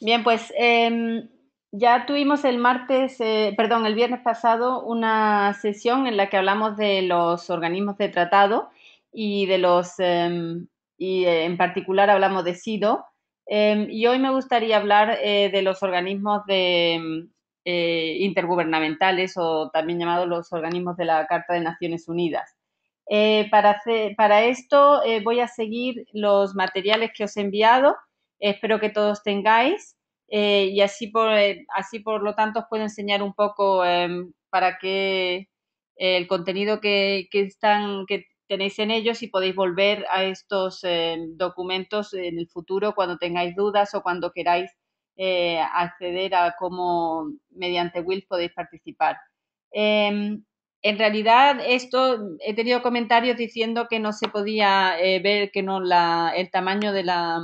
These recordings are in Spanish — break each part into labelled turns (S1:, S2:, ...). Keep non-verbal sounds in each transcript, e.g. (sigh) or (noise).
S1: Bien, pues em, ya tuvimos el martes, eh, perdón, el viernes pasado una sesión en la que hablamos de los organismos de tratado y de los em, y eh, en particular hablamos de SIDO. Em, y hoy me gustaría hablar eh, de los organismos intergubernamentales o también llamados los organismos de la Carta de Naciones Unidas. para esto voy a seguir los materiales que os he enviado espero que todos tengáis eh, y así por, eh, así por lo tanto os puedo enseñar un poco em, para que eh, el contenido que, que, tenéis en ellos y podéis volver a estos em, documentos en el futuro cuando tengáis dudas o cuando queráis acceder a cómo mediante Will podéis participar. Em, en realidad, esto he tenido comentarios diciendo que no se podía ver que no la, el tamaño de la,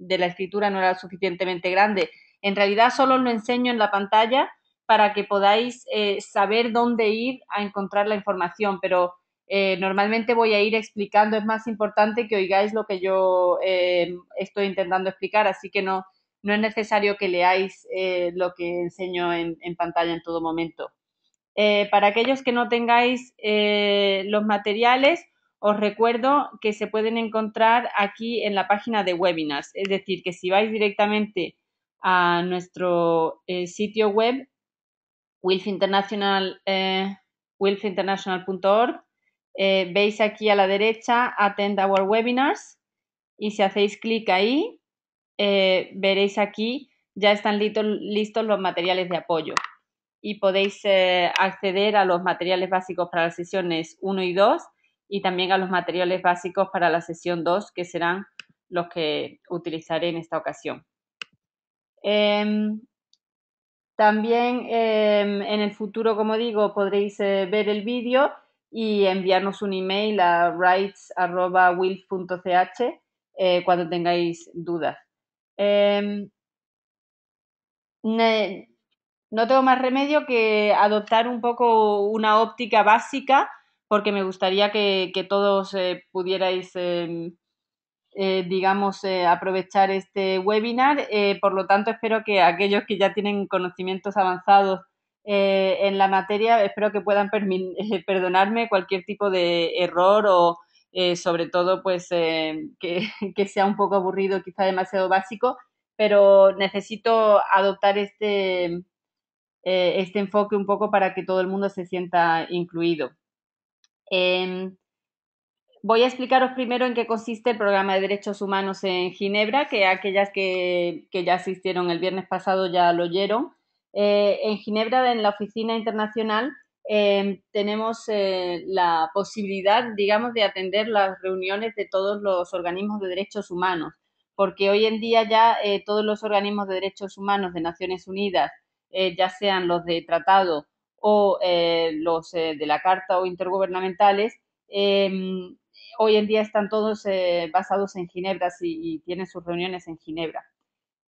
S1: de la escritura no era suficientemente grande. En realidad solo lo enseño en la pantalla para que podáis eh, saber dónde ir a encontrar la información, pero eh, normalmente voy a ir explicando, es más importante que oigáis lo que yo eh, estoy intentando explicar, así que no, es necesario que leáis lo que enseño en, pantalla en todo momento. para aquellos que no tengáis los materiales, os recuerdo que se pueden encontrar aquí en la página de webinars, es decir, que si vais directamente a nuestro eh, sitio web, WILF eh, eh, veis aquí a la derecha Attend Our Webinars y si hacéis clic ahí, veréis aquí ya están listos, listos los materiales de apoyo y podéis acceder a los materiales básicos para las sesiones 1 y 2 y también a los materiales básicos para la sesión 2, que serán los que utilizaré en esta ocasión. Em, también em, en el futuro, como digo, podréis eh, ver el vídeo y enviarnos un email a rights.wilf.ch eh, cuando tengáis dudas. Em, no tengo más remedio que adoptar un poco una óptica básica porque me gustaría que, todos eh, pudierais, eh, eh, digamos, aprovechar este webinar. por lo tanto, espero que aquellos que ya tienen conocimientos avanzados en la materia, espero que puedan (laughs) perdonarme cualquier tipo de error o, sobre todo, pues, (laughs) que, sea un poco aburrido, quizá demasiado básico, pero necesito adoptar este, este enfoque un poco para que todo el mundo se sienta incluido. Em, voy a explicaros primero en qué consiste el programa de derechos humanos en Ginebra, que aquellas que, ya asistieron el viernes pasado ya lo oyeron. Eh, en Ginebra, en la oficina internacional, em, tenemos eh, la posibilidad, digamos, de atender las reuniones de todos los organismos de derechos humanos, porque hoy en día ya eh, todos los organismos de derechos humanos de Naciones Unidas, ya sean los de tratado o eh, los eh, de la Carta o intergubernamentales, em, hoy en día están todos eh, basados en Ginebra y, tienen sus reuniones en Ginebra.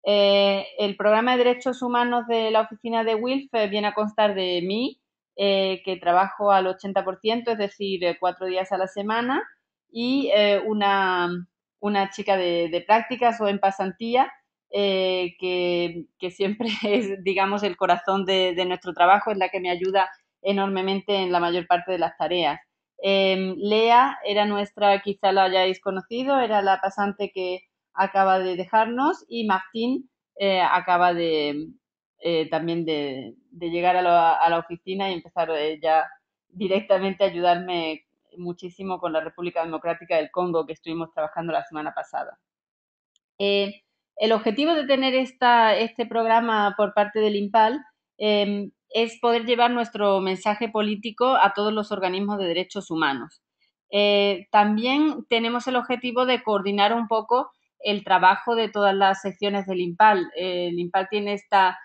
S1: el programa de derechos humanos de la oficina de WILF viene a constar de mí, que trabajo al 80%, es decir, cuatro días a la semana, y una, una chica de, de prácticas o en pasantía eh, que, siempre (laughs) es, digamos, el corazón de, nuestro trabajo, es la que me ayuda enormemente en la mayor parte de las tareas. Em, Lea era nuestra, quizá la hayáis conocido, era la pasante que acaba de dejarnos y Martín eh, acaba de eh, también de, llegar a, la oficina y empezar ya directamente a ayudarme muchísimo con la República Democrática del Congo que estuvimos trabajando la semana pasada. El objetivo de tener este programa por parte del IMPAL em, es poder llevar nuestro mensaje político a todos los organismos de derechos humanos. Eh, también tenemos el objetivo de coordinar un poco el trabajo de todas las secciones del IMPAL. el IMPAL tiene esta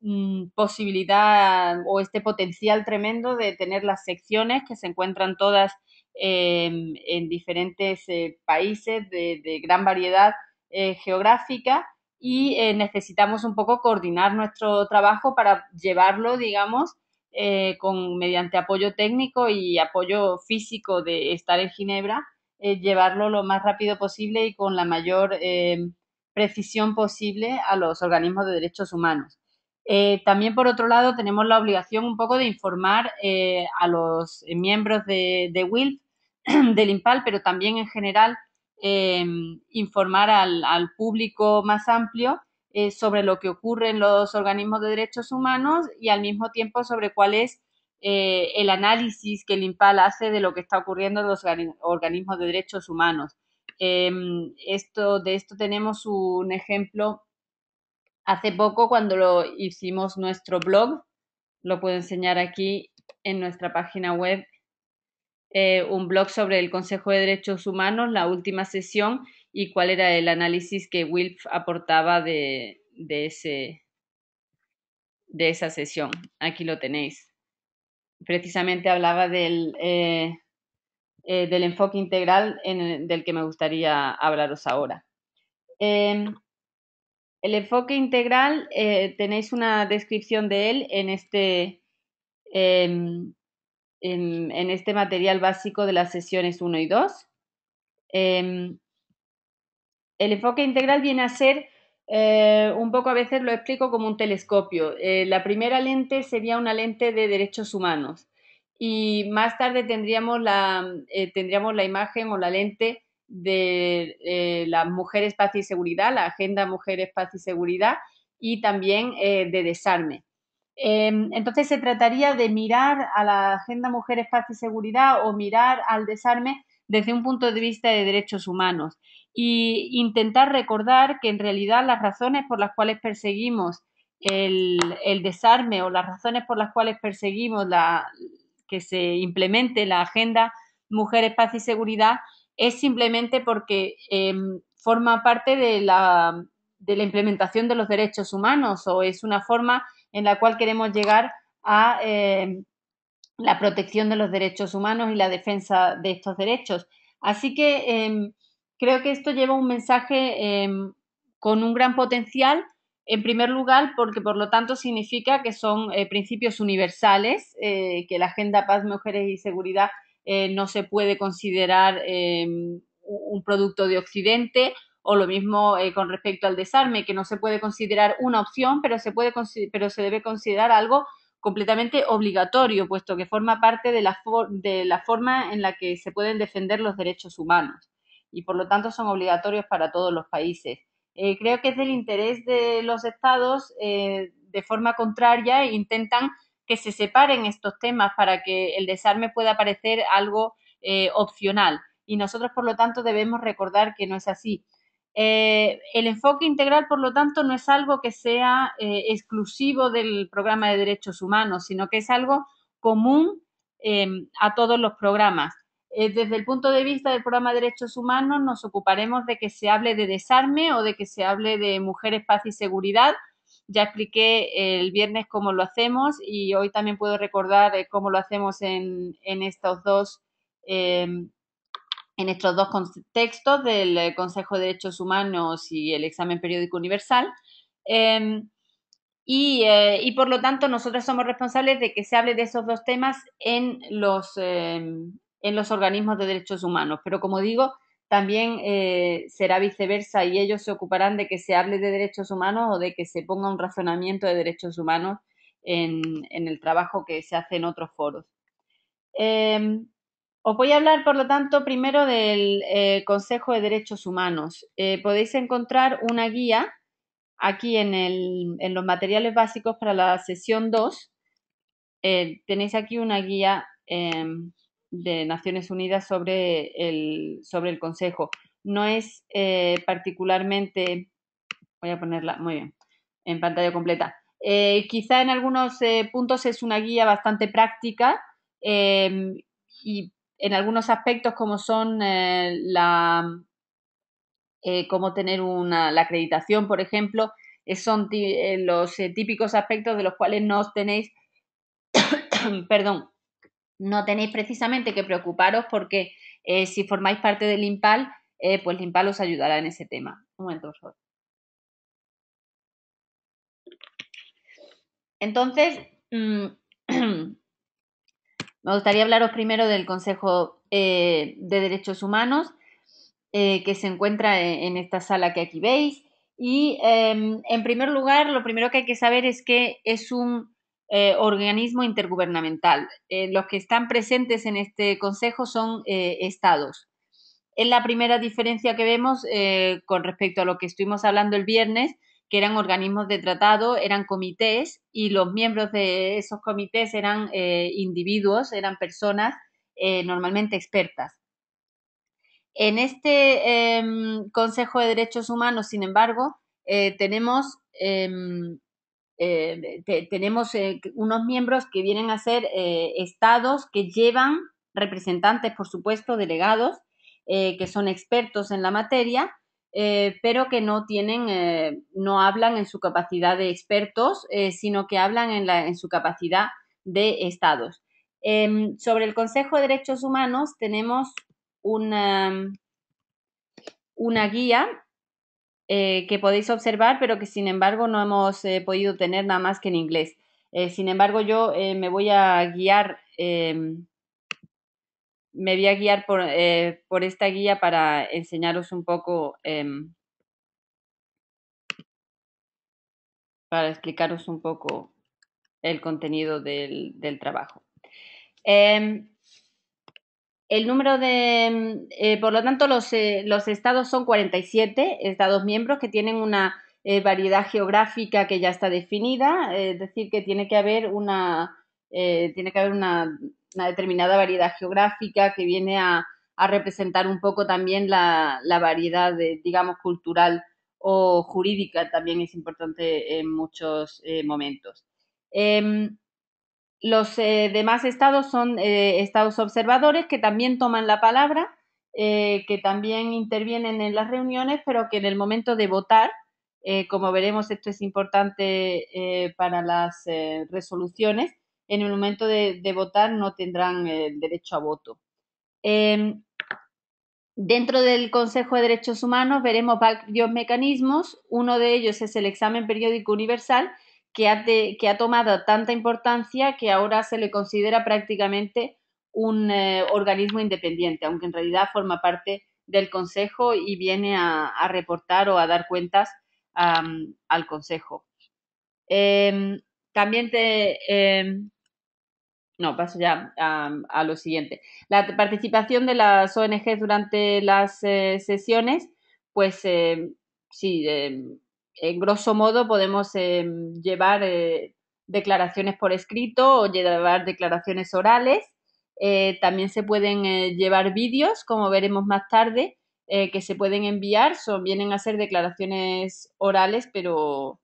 S1: mm, posibilidad o este potencial tremendo de tener las secciones que se encuentran todas em, en diferentes eh, países de gran variedad eh, geográfica y eh, necesitamos un poco coordinar nuestro trabajo para llevarlo, digamos, eh, con, mediante apoyo técnico y apoyo físico de estar en Ginebra, llevarlo lo más rápido posible y con la mayor precisión posible a los organismos de derechos humanos. también, por otro lado, tenemos la obligación un poco de informar a los miembros de, de (clears throat) del IMPAL, pero también en general Em, informar al, público más amplio eh, sobre lo que ocurre en los organismos de derechos humanos y al mismo tiempo sobre cuál es eh, el análisis que el IMPAL hace de lo que está ocurriendo en los organismos de derechos humanos. Em, esto, de esto tenemos un ejemplo hace poco cuando lo hicimos nuestro blog, lo puedo enseñar aquí en nuestra página web eh, un blog sobre el Consejo de Derechos Humanos, la última sesión, y cuál era el análisis que Wilf aportaba de, ese, de esa sesión. Aquí lo tenéis. Precisamente hablaba del, eh, eh, del enfoque integral del que me gustaría hablaros ahora. Em, el enfoque integral, tenéis una descripción de él en este, em, en, este material básico de las sesiones 1 y 2. Em, el enfoque integral viene a ser, eh, un poco a veces lo explico como un telescopio. Eh, la primera lente sería una lente de derechos humanos y más tarde tendríamos la, eh, imagen o la lente de la mujeres, paz y seguridad, la agenda Mujer, paz y seguridad y también de desarme. Em, entonces se trataría de mirar a la Agenda Mujeres, Paz y Seguridad o mirar al desarme desde un punto de vista de derechos humanos e intentar recordar que en realidad las razones por las cuales perseguimos el, desarme o las razones por las cuales perseguimos que se implemente la Agenda Mujeres, Paz y Seguridad es simplemente porque em, forma parte de la, de la implementación de los derechos humanos o es una forma en la cual queremos llegar a eh, la protección de los derechos humanos y la defensa de estos derechos. Así que em, creo que esto lleva un mensaje em, con un gran potencial, en primer lugar, porque por lo tanto significa que son eh, principios universales, eh, que la Agenda Paz, Mujeres y Seguridad no se puede considerar em, un producto de Occidente o lo mismo eh, con respecto al desarme, que no se puede considerar una opción, pero se, puede, pero se debe considerar algo completamente obligatorio, puesto que forma parte de la, de la forma en la que se pueden defender los derechos humanos y por lo tanto son obligatorios para todos los países. Eh, creo que es del interés de los estados, eh, de forma contraria, e intentan que se separen estos temas para que el desarme pueda parecer algo opcional. Y nosotros, por lo tanto, debemos recordar que no es así. Eh, el enfoque integral, por lo tanto, no es algo que sea eh, exclusivo del programa de derechos humanos, sino que es algo común eh, a todos los programas. desde el punto de vista del programa de derechos humanos, nos ocuparemos de que se hable de desarme o de que se hable de mujeres, paz y seguridad. Ya expliqué el viernes cómo lo hacemos y hoy también puedo recordar cómo lo hacemos en, en estos dos en estos dos contextos del eh, Consejo de Derechos Humanos y el examen periódico universal. Em, eh, y, por lo tanto, nosotros somos responsables de que se hable de esos dos temas en los, em, organismos de derechos humanos. Pero como digo, también eh, será viceversa y ellos se ocuparán de que se hable de derechos humanos o de que se ponga un razonamiento de derechos humanos en el trabajo que se hace en otros foros. Em, os voy a hablar, por lo tanto, primero del eh, Consejo de Derechos Humanos. Eh, podéis encontrar una guía aquí en, los materiales básicos para la sesión 2. Eh, tenéis aquí una guía em, de Naciones Unidas sobre el, sobre el Consejo. No es particularmente... Voy a ponerla, muy bien, en pantalla completa. quizá en algunos puntos es una guía bastante práctica em, y en algunos aspectos como son eh, la, eh, cómo tener una, la acreditación, por ejemplo, eh, son los típicos aspectos de los cuales no os tenéis, (coughs) perdón, no tenéis precisamente que preocuparos porque si formáis parte del IMPAL, pues limpal os ayudará en ese tema. Un momento, por favor. Entonces, mm, (clears throat) Me gustaría hablaros primero del Consejo eh, de Derechos Humanos, eh, que se encuentra eh, en, esta sala que aquí veis. Y em, en primer lugar, lo primero que hay que saber es que es un organismo intergubernamental. los que están presentes en este Consejo son estados. Es la primera diferencia que vemos con respecto a lo que estuvimos hablando el viernes, que eran organismos de tratado, eran comités y los miembros de esos comités eran eh, individuos, eran personas eh, normalmente expertas. En este em, Consejo de Derechos Humanos, sin embargo, eh, tenemos, em, tenemos unos miembros que vienen a ser estados que llevan representantes, por supuesto, delegados, que son expertos en la materia eh, pero que no tienen, eh, no hablan en su capacidad de expertos, eh, sino que hablan en, la, en, su capacidad de estados. Em, sobre el Consejo de Derechos Humanos tenemos una, una guía que podéis observar, pero que sin embargo no hemos podido tener nada más que en inglés. sin embargo, yo me voy a guiar em, me voy a guiar eh, por, esta guía para enseñaros un poco, em, para explicaros un poco el contenido del, trabajo. Em, el número de, em, eh, por lo tanto, los, eh, los estados son 47 estados miembros que tienen una variedad geográfica que ya está definida, es decir, que tiene que haber una eh, tiene que haber una, determinada variedad geográfica que viene a, representar un poco también la, variedad, digamos, cultural o jurídica también es importante en muchos eh, momentos. Em, los eh, demás estados son estados observadores que también toman la palabra, que también intervienen en las reuniones, pero que en el momento de votar, como veremos, esto es importante para las resoluciones, en el momento de, votar no tendrán el derecho a voto. Em, dentro del Consejo de Derechos Humanos veremos varios mecanismos. Uno de ellos es el examen periódico universal, que ha, tomado tanta importancia que ahora se le considera prácticamente un eh, organismo independiente, aunque en realidad forma parte del Consejo y viene a, reportar o a dar cuentas al Consejo. Em, también te, em, no, paso ya a, lo siguiente. La participación de las ONG durante las eh, sesiones, pues em, sí, em, en grosso modo podemos em, llevar eh, declaraciones por escrito o llevar declaraciones orales. Eh, también se pueden llevar vídeos, como veremos más tarde, que se pueden enviar. vienen a ser declaraciones orales, pero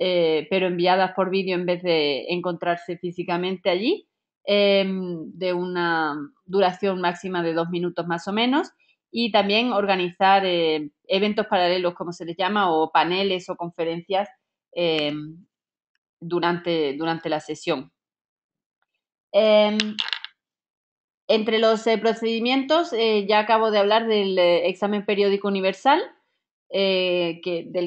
S1: eh, pero enviadas por vídeo en vez de encontrarse físicamente allí, em, de una duración máxima de dos minutos más o menos, y también organizar eh, eventos paralelos, como se les llama, o paneles o conferencias em, durante, la sesión. Em, entre los eh, procedimientos, ya acabo de hablar del examen periódico universal, del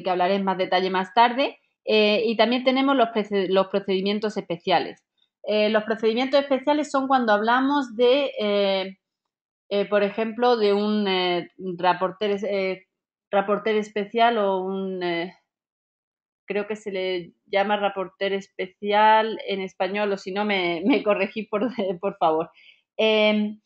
S1: que hablaré en más detalle más tarde. Eh, y también tenemos los, procedimientos especiales. Eh, los procedimientos especiales son cuando hablamos de, eh, por ejemplo, de un reporter especial o un, creo que se le llama reporter especial en español, o si no, me, me por, (laughs) por favor. Em,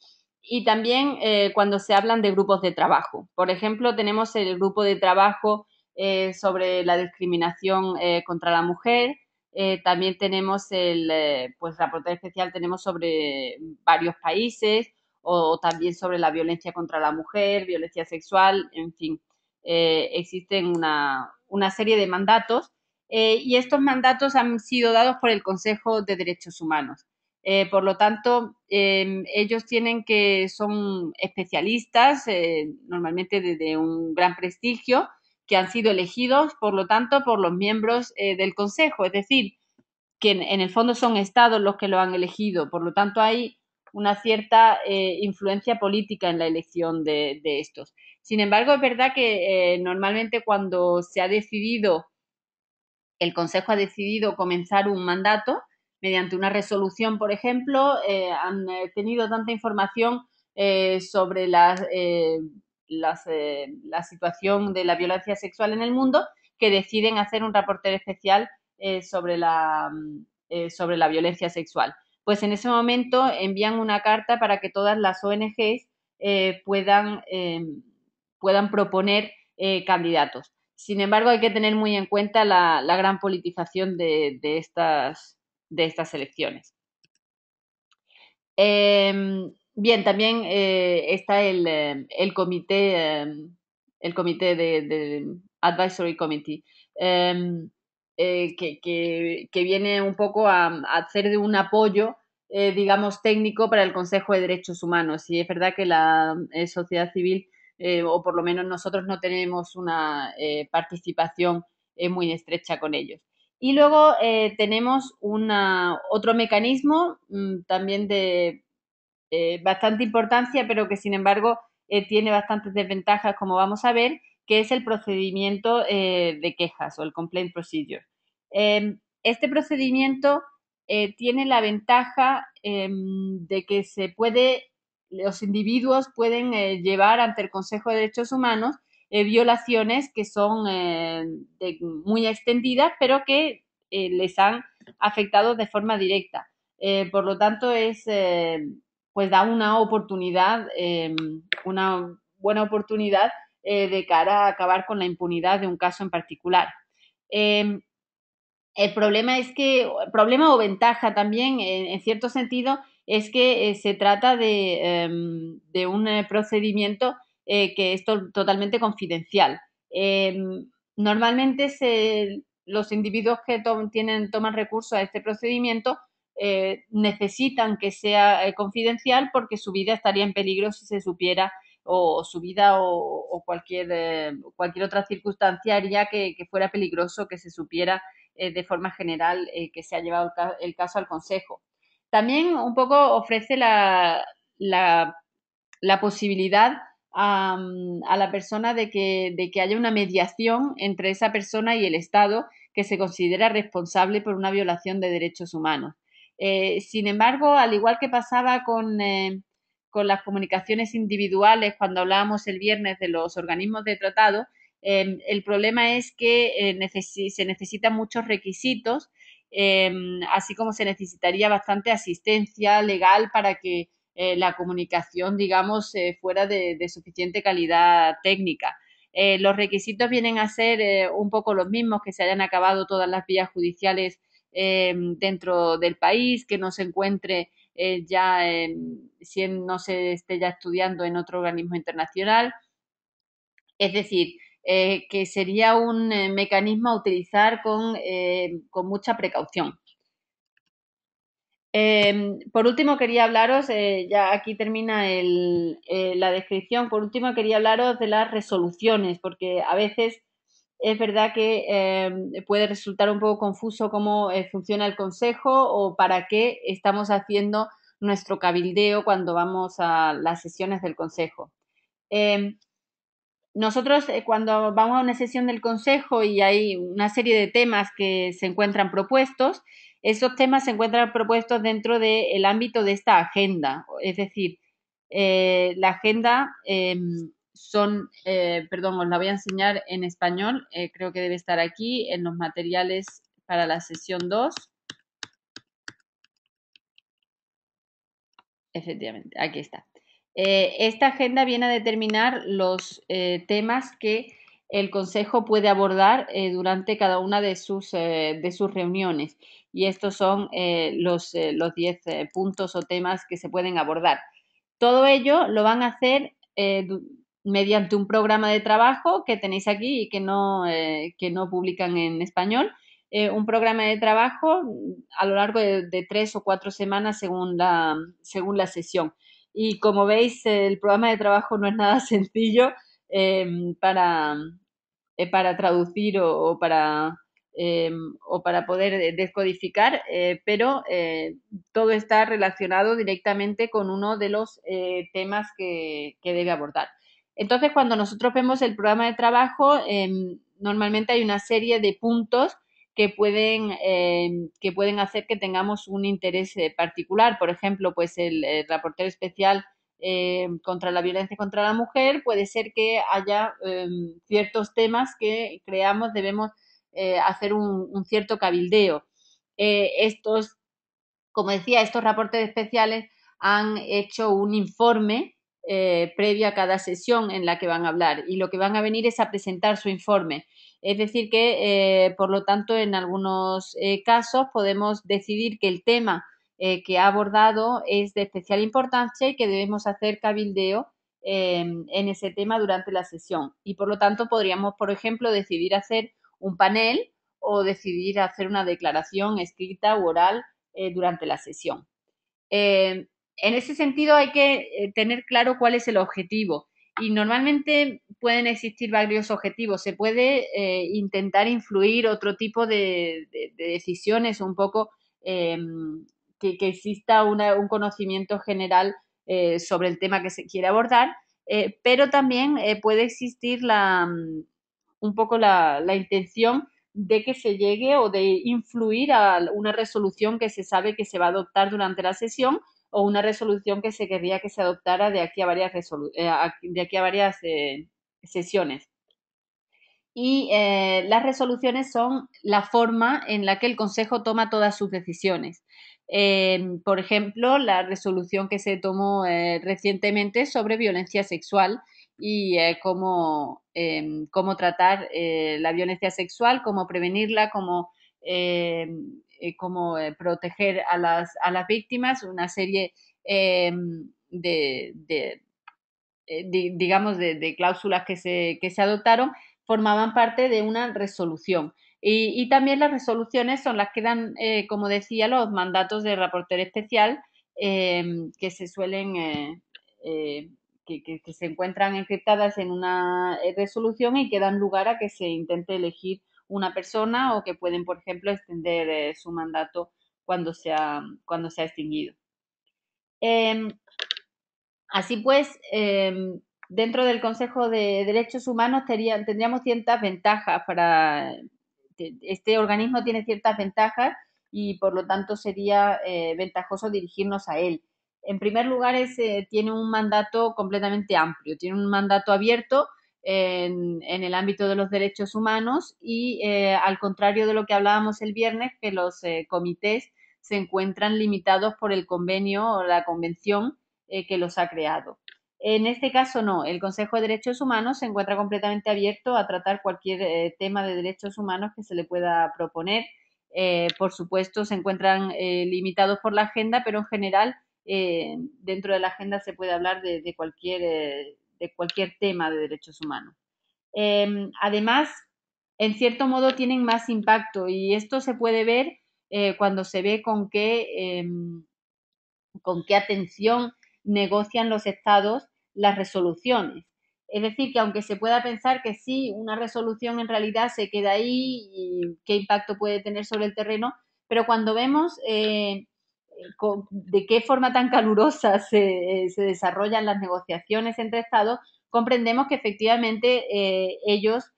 S1: y también cuando se hablan de grupos de trabajo. Por ejemplo, tenemos el grupo de trabajo eh, sobre la discriminación eh, contra la mujer. Eh, también tenemos el, pues la especial tenemos sobre varios países o, también sobre la violencia contra la mujer, violencia sexual, en fin, existen una, una, serie de mandatos y estos mandatos han sido dados por el Consejo de Derechos Humanos. por lo tanto, em, ellos tienen que son especialistas, normalmente de, un gran prestigio, que han sido elegidos, por lo tanto, por los miembros eh, del Consejo, es decir, que en, el fondo son estados los que lo han elegido, por lo tanto hay una cierta eh, influencia política en la elección de, estos. Sin embargo, es verdad que eh, normalmente cuando se ha decidido, el Consejo ha decidido comenzar un mandato, mediante una resolución, por ejemplo, han tenido tanta información sobre las eh, la situación de la violencia sexual en el mundo, que deciden hacer un reportero especial eh, sobre, la, mm, eh, sobre la violencia sexual. Pues en ese momento envían una carta para que todas las ONGs puedan, em, puedan proponer candidatos. Sin embargo, hay que tener muy en cuenta la, gran politización de, estas, de estas elecciones. Em, Bien, también eh, está el, eh, comité, em, el comité de, Advisory Committee, em, eh, que, viene un poco a, hacer de un apoyo, digamos, técnico para el Consejo de Derechos Humanos. Y es verdad que la sociedad civil, o por lo menos nosotros, no tenemos una participación muy estrecha con ellos. Y luego tenemos otro mecanismo mm, también de eh, bastante importancia, pero que sin embargo eh, tiene bastantes desventajas, como vamos a ver, que es el procedimiento eh, de quejas o el complaint procedure. Em, este procedimiento tiene la ventaja em, de que se puede, los individuos pueden llevar ante el Consejo de Derechos Humanos violaciones que son muy extendidas, pero que les han afectado de forma directa. por lo tanto, es, pues da una oportunidad, em, una buena oportunidad eh, de cara a acabar con la impunidad de un caso en particular. Em, el problema es que, problema o ventaja también, en, cierto sentido, es que eh, se trata de, em, un eh, procedimiento que es totalmente confidencial. normalmente los individuos que tienen, toman recurso a este procedimiento eh, necesitan que sea eh, confidencial porque su vida estaría en peligro si se supiera o, su vida o, cualquier, eh, cualquier otra circunstancia haría que, fuera peligroso que se supiera de forma general que se ha llevado el, caso al Consejo. También un poco ofrece la, posibilidad mm, a, la persona de que haya una mediación entre esa persona y el Estado que se considera responsable por una violación de derechos humanos. Eh, sin embargo, al igual que pasaba eh, con, las comunicaciones individuales cuando hablábamos el viernes de los organismos de tratado, em, el problema es que eh, se necesitan muchos requisitos, em, así como se necesitaría bastante asistencia legal para que la comunicación, digamos, fuera de, suficiente calidad técnica. los requisitos vienen a ser un poco los mismos que se hayan acabado todas las vías judiciales Em, dentro del país, que no se encuentre eh, ya, si no se esté ya estudiando en otro organismo internacional. Es decir, eh, que sería un eh, mecanismo a utilizar con, mucha precaución. Em, por último, quería hablaros, ya aquí termina la descripción, por último quería hablaros de las resoluciones, porque a veces es verdad que eh, puede resultar un poco confuso cómo eh, funciona el consejo o para qué estamos haciendo nuestro cabildeo cuando vamos a las sesiones del consejo. Em, nosotros eh, cuando vamos a una sesión del consejo y hay una serie de temas que se encuentran propuestos, esos temas se encuentran propuestos dentro del ámbito de esta agenda, es decir, la agenda em, son, eh, perdón, os la voy a enseñar en español, eh, creo que debe estar aquí en los materiales para la sesión 2. Efectivamente, aquí está. Eh, esta agenda viene a determinar los temas que el Consejo puede abordar durante cada una de sus, de sus reuniones. Y estos son los 10 puntos o temas que se pueden abordar. Todo ello lo van a hacer mediante un programa de trabajo que tenéis aquí y que no, eh, publican en español. Eh, un programa de trabajo mm, a lo largo de, tres o cuatro semanas según la, sesión. Y como veis, el programa de trabajo no es nada (laughs) sencillo em, eh, para, traducir o, em, para, poder descodificar, pero todo está relacionado directamente con uno de los temas que debe abordar. Entonces, cuando nosotros vemos el programa de trabajo, em, normalmente hay una serie de puntos que pueden, em, hacer que tengamos un interés eh, particular. Por ejemplo, pues el, reportero especial em, contra la violencia contra la mujer puede ser que haya ciertos temas que creamos debemos eh, hacer un, cierto cabildeo. Eh, estos, como decía, estos reportes especiales han hecho un informe eh, previa a cada sesión en la que van a hablar y lo que van a venir es a presentar su informe. Es decir, que, eh, por lo tanto, en algunos eh, casos podemos decidir que el tema que ha abordado es de especial importancia y que debemos hacer cabildeo em, en ese tema durante la sesión. Y, por lo tanto, podríamos, por ejemplo, decidir hacer un panel o decidir hacer una declaración escrita u oral durante la sesión. Em, en ese sentido hay que eh, tener claro cuál es el objetivo. Y normalmente pueden existir varios objetivos. Se puede eh, intentar influir otro tipo de, decisiones, un poco em, que, exista un conocimiento general eh, sobre el tema que se quiere abordar, pero también puede existir mm, un poco la intención de que se llegue o de influir a una resolución que se sabe que se va a adoptar durante la sesión o una resolución que se quería que se adoptara de aquí a varias, eh, de aquí a varias eh, sesiones. Y eh, las resoluciones son la forma en la que el Consejo toma todas sus decisiones. Em, por ejemplo, la resolución que se tomó recientemente sobre violencia sexual y cómo, em, cómo tratar la violencia sexual, cómo prevenirla, cómo em, eh, como eh, proteger a las, a las víctimas, una serie eh, de, digamos, de, cláusulas que se, adoptaron, formaban parte de una resolución. Y, también las resoluciones son las que dan, como decía, los mandatos del reportero especial que se suelen que, se encuentran encriptadas en una resolución y que dan lugar a que se intente elegir una persona o que pueden, por ejemplo, extender eh, su mandato cuando sea cuando se extinguido. Em, así pues, em, dentro del Consejo de Derechos Humanos tendríamos ciertas ventajas para... Este organismo tiene ciertas ventajas y por lo tanto sería eh, ventajoso dirigirnos a él. En primer lugar, tiene un mandato completamente amplio, tiene un mandato abierto en, el ámbito de los derechos humanos y eh, al contrario de lo que hablábamos el viernes, que los eh, comités se encuentran limitados por el convenio o la convención eh, que los ha creado. En este caso no, el Consejo de Derechos Humanos se encuentra completamente abierto a tratar cualquier tema de derechos humanos que se le pueda proponer. por supuesto, se encuentran limitados por la agenda, pero en general dentro de la agenda se puede hablar de, de cualquier cualquier tema de derechos humanos. Em, además, en cierto modo tienen más impacto y esto se puede ver eh, cuando se ve con qué, em, con qué atención negocian los estados las resoluciones. Es decir, que aunque se pueda pensar que sí, una resolución en realidad se queda ahí y qué impacto puede tener sobre el terreno, pero cuando vemos eh, eh, de qué forma tan calurosa eh, se, desarrollan las negociaciones entre Estados, comprendemos que efectivamente eh, ellos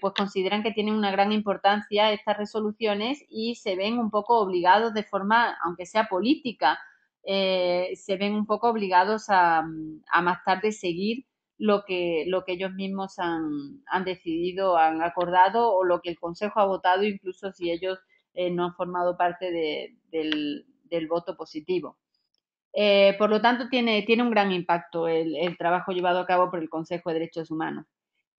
S1: pues consideran que tienen una gran importancia estas resoluciones y se ven un poco obligados de forma, aunque sea política, se ven un poco obligados a, más tarde seguir lo que, lo que ellos mismos han, han decidido, han acordado o lo que el Consejo ha votado, incluso si ellos no han formado parte de, del, del voto positivo. Eh, por lo tanto, tiene, tiene un gran impacto el, el, trabajo llevado a cabo por el Consejo de Derechos Humanos.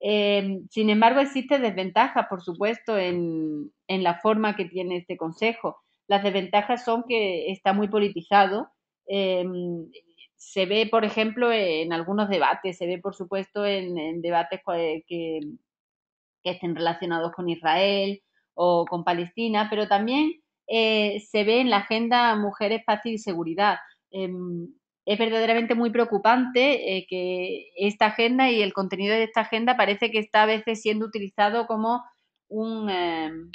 S1: Eh, sin embargo, existe desventaja, por supuesto, en, la forma que tiene este Consejo. Las desventajas son que está muy politizado. Eh, se ve, por ejemplo, en algunos debates, se ve, por supuesto, en, debates que, que estén relacionados con Israel o con Palestina, pero también eh, se ve en la agenda Mujeres, Paz y Seguridad. Em, es verdaderamente muy preocupante eh, que esta agenda y el contenido de esta agenda parece que está a veces siendo utilizado como un em,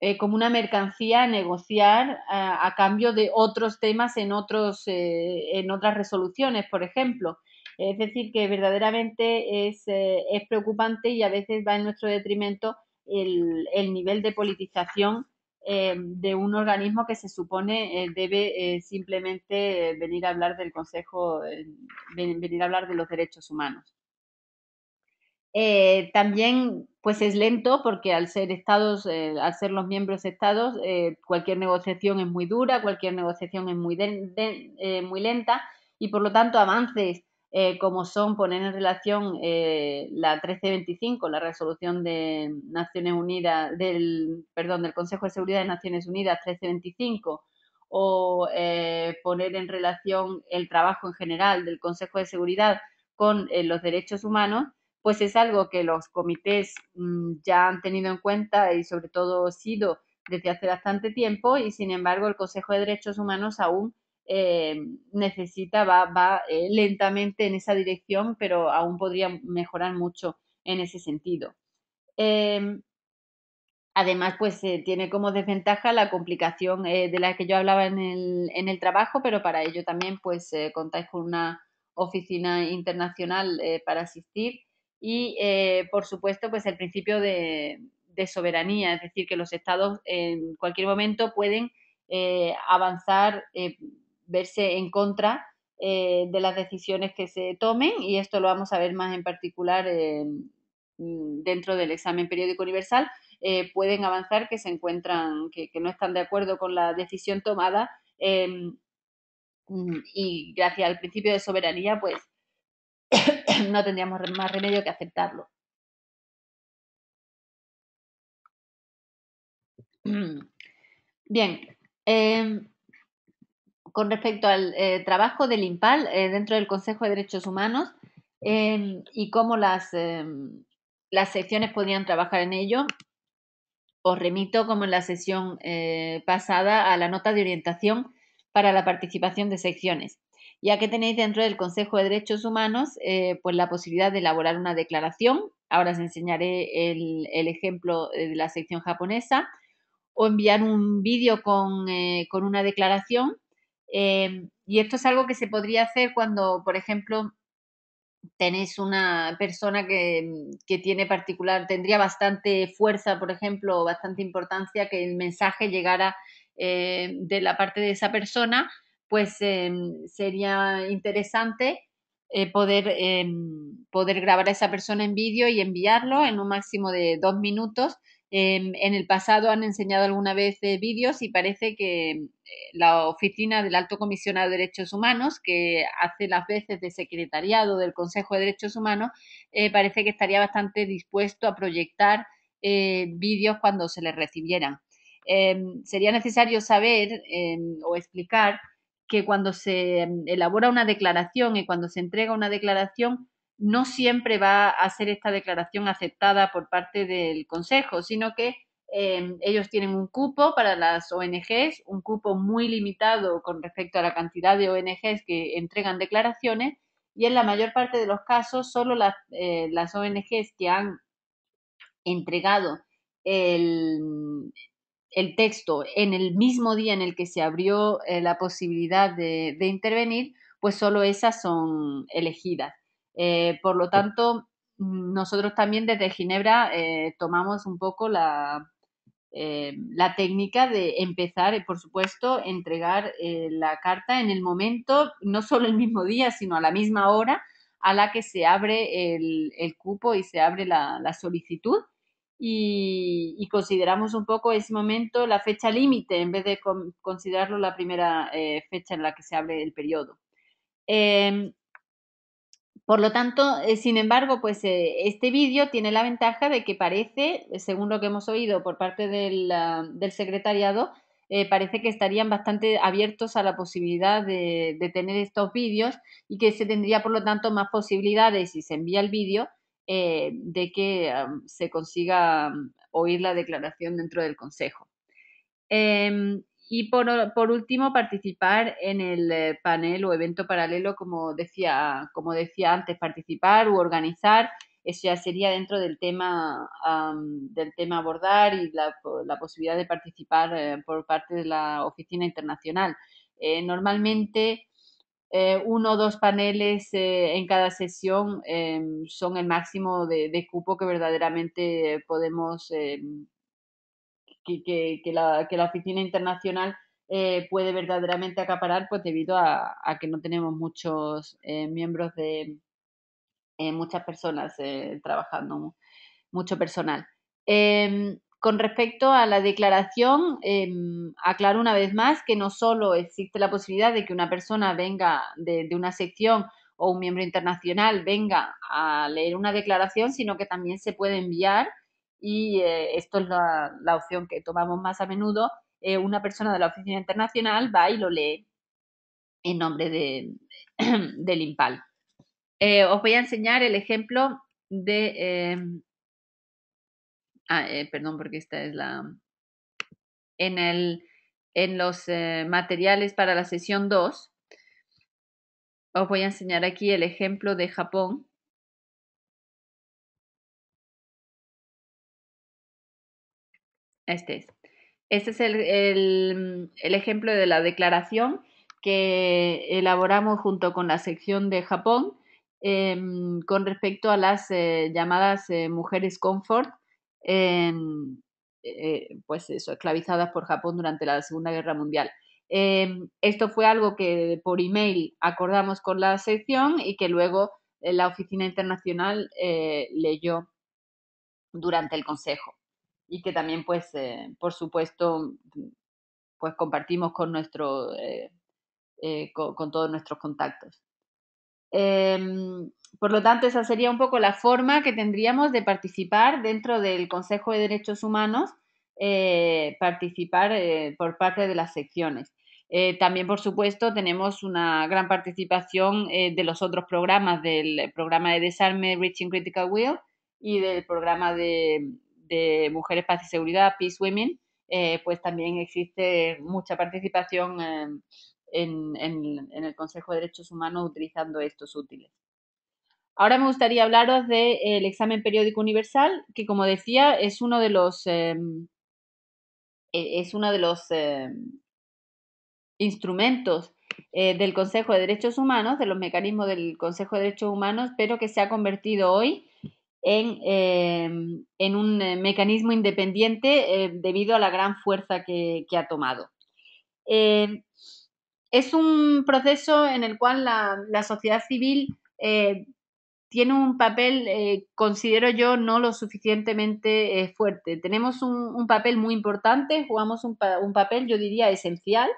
S1: eh, como una mercancía a negociar a, cambio de otros temas en otros otras resoluciones, por ejemplo. Es decir, que verdaderamente es, preocupante y a veces va en nuestro detrimento el nivel de politización eh, de un organismo que se supone eh, debe eh, simplemente venir a hablar del Consejo, venir a hablar de los derechos humanos. también, pues es lento porque al ser estados, al ser los miembros estados, cualquier negociación es muy dura, cualquier negociación es muy, muy lenta y por lo tanto avances eh, como son poner en relación eh, la 1325, la resolución de Naciones Unidas, del, perdón, del Consejo de Seguridad de Naciones Unidas 1325, o eh, poner en relación el trabajo en general del Consejo de Seguridad con eh, los derechos humanos, pues es algo que los comités mm, ya han tenido en cuenta y sobre todo sido desde hace bastante tiempo y sin embargo el Consejo de Derechos Humanos aún eh, necesita, va, eh, lentamente en esa dirección, pero aún podría mejorar mucho en ese sentido. Em, además, pues eh, tiene como desventaja la complicación de la que yo hablaba en el, trabajo, pero para ello también pues contáis con una oficina internacional para asistir y, por supuesto, pues el principio de, de, soberanía, es decir, que los estados en cualquier momento pueden avanzar verse en contra eh, de las decisiones que se tomen y esto lo vamos a ver más en particular mm, dentro del examen periódico universal, eh, pueden avanzar que se encuentran, que, no están de acuerdo con la decisión tomada em, mm, y gracias al principio de soberanía, pues
S2: (coughs) no tendríamos más remedio que aceptarlo.
S1: (clears throat) Bien, em, con respecto al eh, trabajo del IMPAL eh, dentro del Consejo de Derechos Humanos em, y cómo em, las, secciones podían trabajar en ello. Os remito, como en la sesión eh, pasada, a la nota de orientación para la participación de secciones ya que tenéis dentro del Consejo de Derechos Humanos pues la posibilidad de elaborar una declaración, ahora os enseñaré el, ejemplo de la sección japonesa, o enviar un vídeo con, una declaración Em, y esto es algo que se podría hacer cuando, por ejemplo, tenéis una persona mm, que, tiene particular, tendría bastante fuerza, por ejemplo, bastante importancia que el mensaje llegara eh, de la parte de esa persona, pues em, sería interesante eh, poder, em, poder grabar a esa persona en vídeo y enviarlo en un máximo de dos minutos Em, en el pasado han enseñado alguna vez eh, vídeos y parece que eh, la oficina del Alto Comisionado de Derechos Humanos, que hace las veces de secretariado del Consejo de Derechos Humanos, eh, parece que estaría bastante dispuesto a proyectar vídeos cuando se les recibieran. Em, sería necesario saber em, o explicar que cuando se elabora una declaración y cuando se entrega una declaración, no siempre va a ser esta declaración aceptada por parte del Consejo, sino que em, ellos tienen un cupo para las ONGs, un cupo muy limitado con respecto a la cantidad de ONGs que entregan declaraciones y en la mayor parte de los casos solo las, ONGs eh, que han entregado el, texto en el mismo día en el que se abrió eh, la posibilidad de intervenir, pues solo esas son elegidas. Eh, por lo tanto, nosotros también desde Ginebra eh, tomamos un poco la, eh, técnica de empezar, por supuesto, entregar la carta en el momento, no solo el mismo día, sino a la misma hora a la que se abre el, cupo y se abre la, solicitud. Y, consideramos un poco ese momento la fecha límite en vez de considerarlo la primera fecha en la que se abre el periodo. Em, por lo tanto, eh, sin embargo, pues eh, este vídeo tiene la ventaja de que parece, según lo que hemos oído por parte del, secretariado, eh, parece que estarían bastante abiertos a la posibilidad de, tener estos vídeos y que se tendría, por lo tanto, más posibilidades si se envía el vídeo de que se consiga oír la declaración dentro del Consejo. Em, y por, último, participar en el eh, panel o evento paralelo, como decía, como decía antes, participar u organizar, eso ya sería dentro del tema, del tema abordar y la, la posibilidad de participar eh, por parte de la oficina internacional. Eh, normalmente, uno o dos paneles en cada sesión em, son el máximo de, de cupo que verdaderamente podemos em, que, la, oficina internacional eh, puede verdaderamente acaparar, pues debido a, que no tenemos muchos eh, miembros de eh, muchas personas trabajando, mucho personal. Em, con respecto a la declaración, em, aclaro una vez más que no solo existe la posibilidad de que una persona venga de, una sección o un miembro internacional venga a leer una declaración, sino que también se puede enviar y eh, esto es la, opción que tomamos más a menudo, eh, una persona de la oficina internacional va y lo lee en nombre de, (clears throat) del IMPAL. Eh, os voy a enseñar el ejemplo de... Ah, perdón, porque esta es la... En, el, en los materiales para la sesión 2, os voy a enseñar aquí el ejemplo de Japón Este es. Este es el, ejemplo de la declaración que elaboramos junto con la sección de Japón em, con respecto a las eh, llamadas eh, mujeres comfort, em, eh, pues eso, esclavizadas por Japón durante la Segunda Guerra Mundial. Em, esto fue algo que por email acordamos con la sección y que luego la Oficina Internacional leyó durante el Consejo y que también, pues, eh, por supuesto, pues compartimos con, nuestro, eh, eh, con, todos nuestros contactos. Em, por lo tanto, esa sería un poco la forma que tendríamos de participar dentro del Consejo de Derechos Humanos, participar por parte de las secciones. también, por supuesto, tenemos una gran participación de los otros programas, del programa de desarme Reaching Critical Will y del programa de, de Mujeres, Paz y Seguridad, Peace Women, eh, pues también existe mucha participación eh, en, el Consejo de Derechos Humanos utilizando estos útiles. Ahora me gustaría hablaros del examen periódico universal, que como decía es uno de los, eh, e, es uno de los instrumentos del Consejo de Derechos Humanos, de los mecanismos del Consejo de Derechos Humanos, pero que se ha convertido hoy Em, en, un eh, mecanismo independiente eh, debido a la gran fuerza que, ha tomado. Eh, es un proceso en el cual la, sociedad civil tiene un papel, considero yo, no lo suficientemente fuerte. Tenemos un, papel muy importante, jugamos un, papel, yo diría, esencial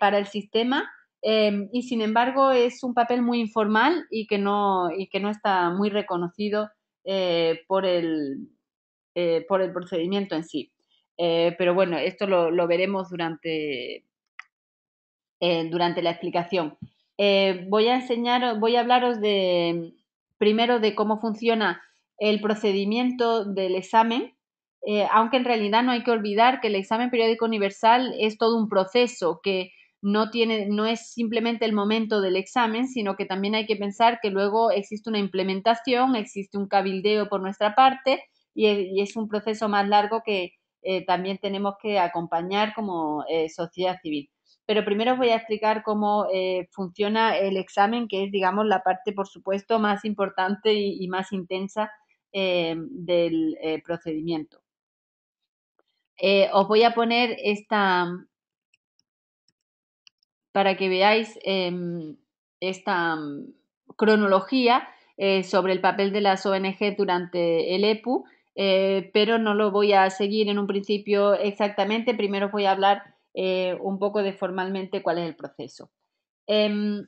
S1: para el sistema. Em, y sin embargo es un papel muy informal y que no está muy reconocido eh, por, el, eh, por el procedimiento en sí. Eh, pero bueno, esto lo, lo veremos durante, durante la explicación. voy a enseñar, voy a hablaros de primero de cómo funciona el procedimiento del examen, aunque en realidad no hay que olvidar que el examen periódico universal es todo un proceso que no, tiene, no es simplemente el momento del examen, sino que también hay que pensar que luego existe una implementación, existe un cabildeo por nuestra parte y, es un proceso más largo que eh, también tenemos que acompañar como eh, sociedad civil. Pero primero os voy a explicar cómo eh, funciona el examen, que es, digamos, la parte, por supuesto, más importante y más intensa del procedimiento. os voy a poner esta, para que veáis em, esta mm, cronología eh, sobre el papel de las ONG durante el EPU, eh, pero no lo voy a seguir en un principio exactamente. Primero voy a hablar eh, un poco de formalmente cuál es el proceso. Em,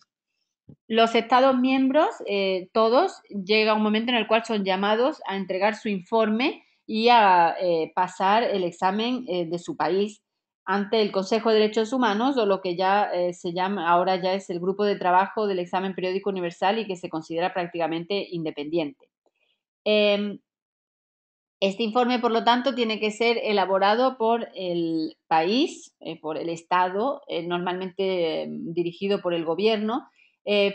S1: los Estados miembros, todos, llega un momento en el cual son llamados a entregar su informe y a pasar el examen de su país ante el Consejo de Derechos Humanos o lo que ya eh, se llama ahora ya es el grupo de trabajo del examen periódico universal y que se considera prácticamente independiente. Em, este informe, por lo tanto, tiene que ser elaborado por el país, eh, por el Estado, eh, normalmente em, dirigido por el gobierno,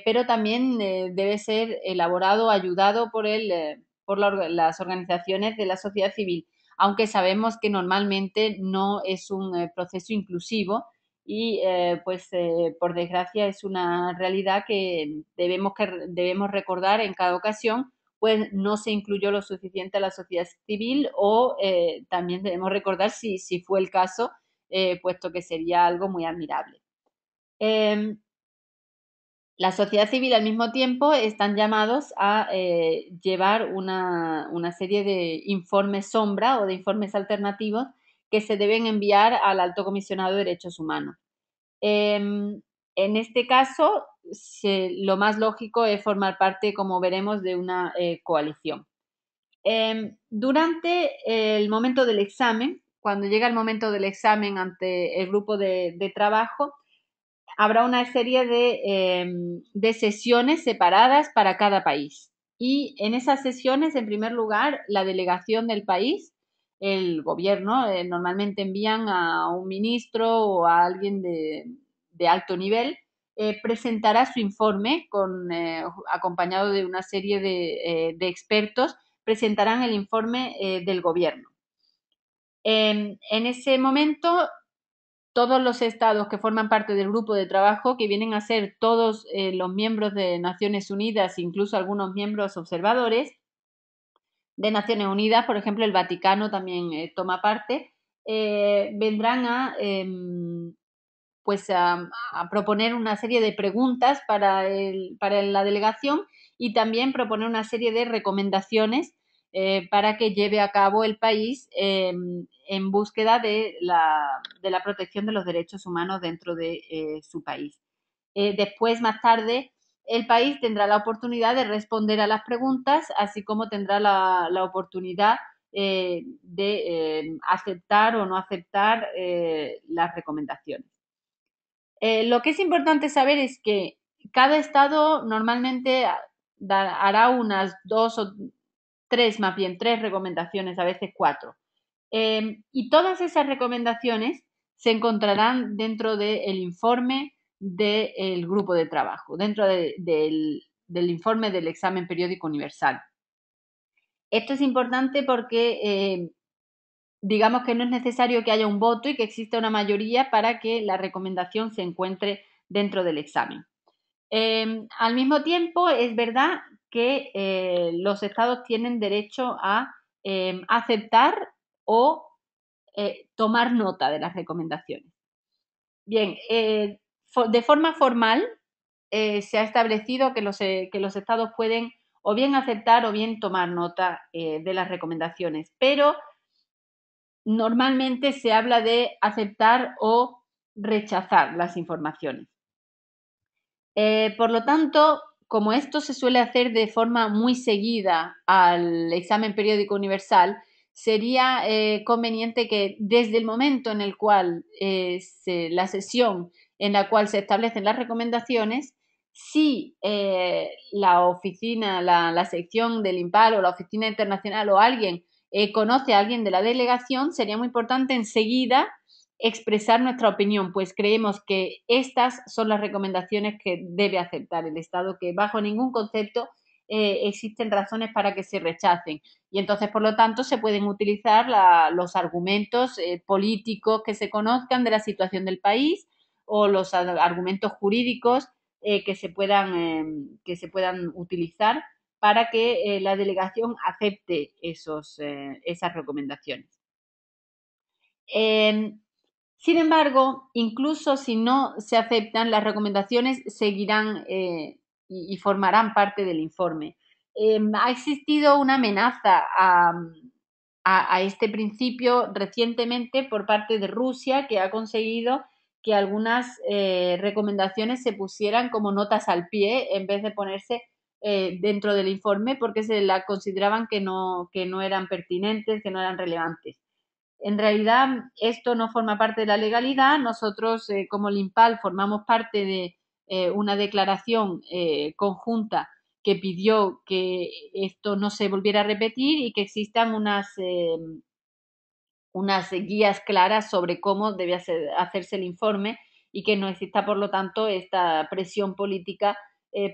S1: pero también debe ser elaborado, ayudado por, las organizaciones de la sociedad civil aunque sabemos que normalmente no es un eh, proceso inclusivo y eh, pues eh, por desgracia es una realidad que debemos, que debemos recordar en cada ocasión, pues no se incluyó lo suficiente a la sociedad civil o también debemos recordar si, si fue el caso, puesto que sería algo muy admirable. Em, la sociedad civil al mismo tiempo están llamados a eh, llevar una, serie de informes sombra o de informes alternativos que se deben enviar al alto comisionado de derechos humanos. Em, en este caso, lo más lógico es formar parte, como veremos, de una eh, coalición. Em, durante el momento del examen, cuando llega el momento del examen ante el grupo de trabajo, habrá una serie em, de, sesiones separadas para cada país. Y en esas sesiones, en primer lugar, la delegación del país, el gobierno, eh, normalmente envían a un ministro o a alguien de, alto nivel, eh, presentará su informe eh, acompañado de una serie de, de expertos, presentarán el informe del gobierno. Em, en ese momento todos los estados que forman parte del grupo de trabajo, que vienen a ser todos eh, los miembros de Naciones Unidas, incluso algunos miembros observadores de Naciones Unidas, por ejemplo, el Vaticano también eh, toma parte, eh, vendrán a, em, pues a, proponer una serie de preguntas para, el, para la delegación y también proponer una serie de recomendaciones eh, para que lleve a cabo el país en búsqueda de la, protección de los derechos humanos dentro de eh, su país. Eh, después, más tarde, el país tendrá la oportunidad de responder a las preguntas, así como tendrá la, la oportunidad de aceptar o no aceptar las recomendaciones. lo que es importante saber es que cada estado normalmente hará unas dos o tres más bien, tres recomendaciones, a veces cuatro. Em, y todas esas recomendaciones se encontrarán dentro del informe del grupo de trabajo, dentro del, informe del examen periódico universal. Esto es importante porque em, digamos que no es necesario que haya un voto y que exista una mayoría para que la recomendación se encuentre dentro del examen. Em, al mismo tiempo, es verdad que eh, los estados tienen derecho a em, aceptar o eh, tomar nota de las recomendaciones. Bien, eh, de forma formal se ha establecido que que los, estados pueden o bien aceptar o bien tomar nota de las recomendaciones, pero normalmente se habla de aceptar o rechazar las informaciones. por lo tanto, como esto se suele hacer de forma muy seguida al examen periódico universal, sería eh, conveniente que desde el momento en el cual eh, la sesión en la cual se establecen las recomendaciones, si eh, la oficina, la, la, sección del IMPAL o la oficina internacional o alguien conoce a alguien de la delegación, sería muy importante enseguida expresar nuestra opinión, pues creemos que estas son las recomendaciones que debe aceptar el Estado, que bajo ningún concepto eh, existen razones para que se rechacen. Y entonces, por lo tanto, se pueden utilizar los argumentos eh, políticos que se conozcan de la situación del país o los argumentos jurídicos eh, que, se puedan, que se puedan utilizar para que la delegación acepte esos, esas recomendaciones. Sin embargo, incluso si no se aceptan, las recomendaciones seguirán eh, y, formarán parte del informe. Em, ha existido una amenaza a, este principio recientemente por parte de Rusia, que ha conseguido que algunas eh, recomendaciones se pusieran como notas al pie en vez de ponerse eh, dentro del informe porque se la consideraban que no eran pertinentes, que no eran relevantes. En realidad, esto no forma parte de la legalidad. Nosotros, eh, como LIMPAL, formamos parte de eh, una declaración eh, conjunta que pidió que esto no se volviera a repetir y que existan unas, em, unas guías claras sobre cómo debía hacerse el informe y que no exista, por lo tanto, esta presión política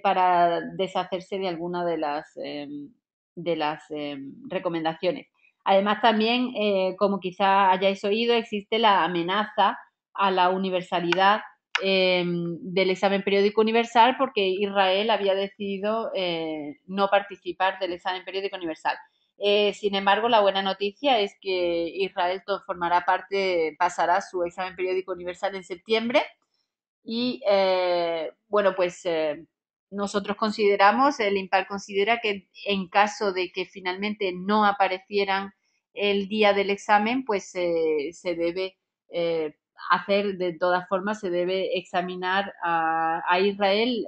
S1: para deshacerse de alguna de las, em, de las em, recomendaciones. Además, también, eh, como quizá hayáis oído, existe la amenaza a la universalidad em, del examen periódico universal porque Israel había decidido eh, no participar del examen periódico universal. Eh, sin embargo, la buena noticia es que Israel formará parte, pasará su examen periódico universal en septiembre y, bueno, pues nosotros consideramos, el IMPAR considera que en caso de que finalmente no aparecieran el día del examen, pues se debe eh, hacer, de todas formas, se debe examinar a, Israel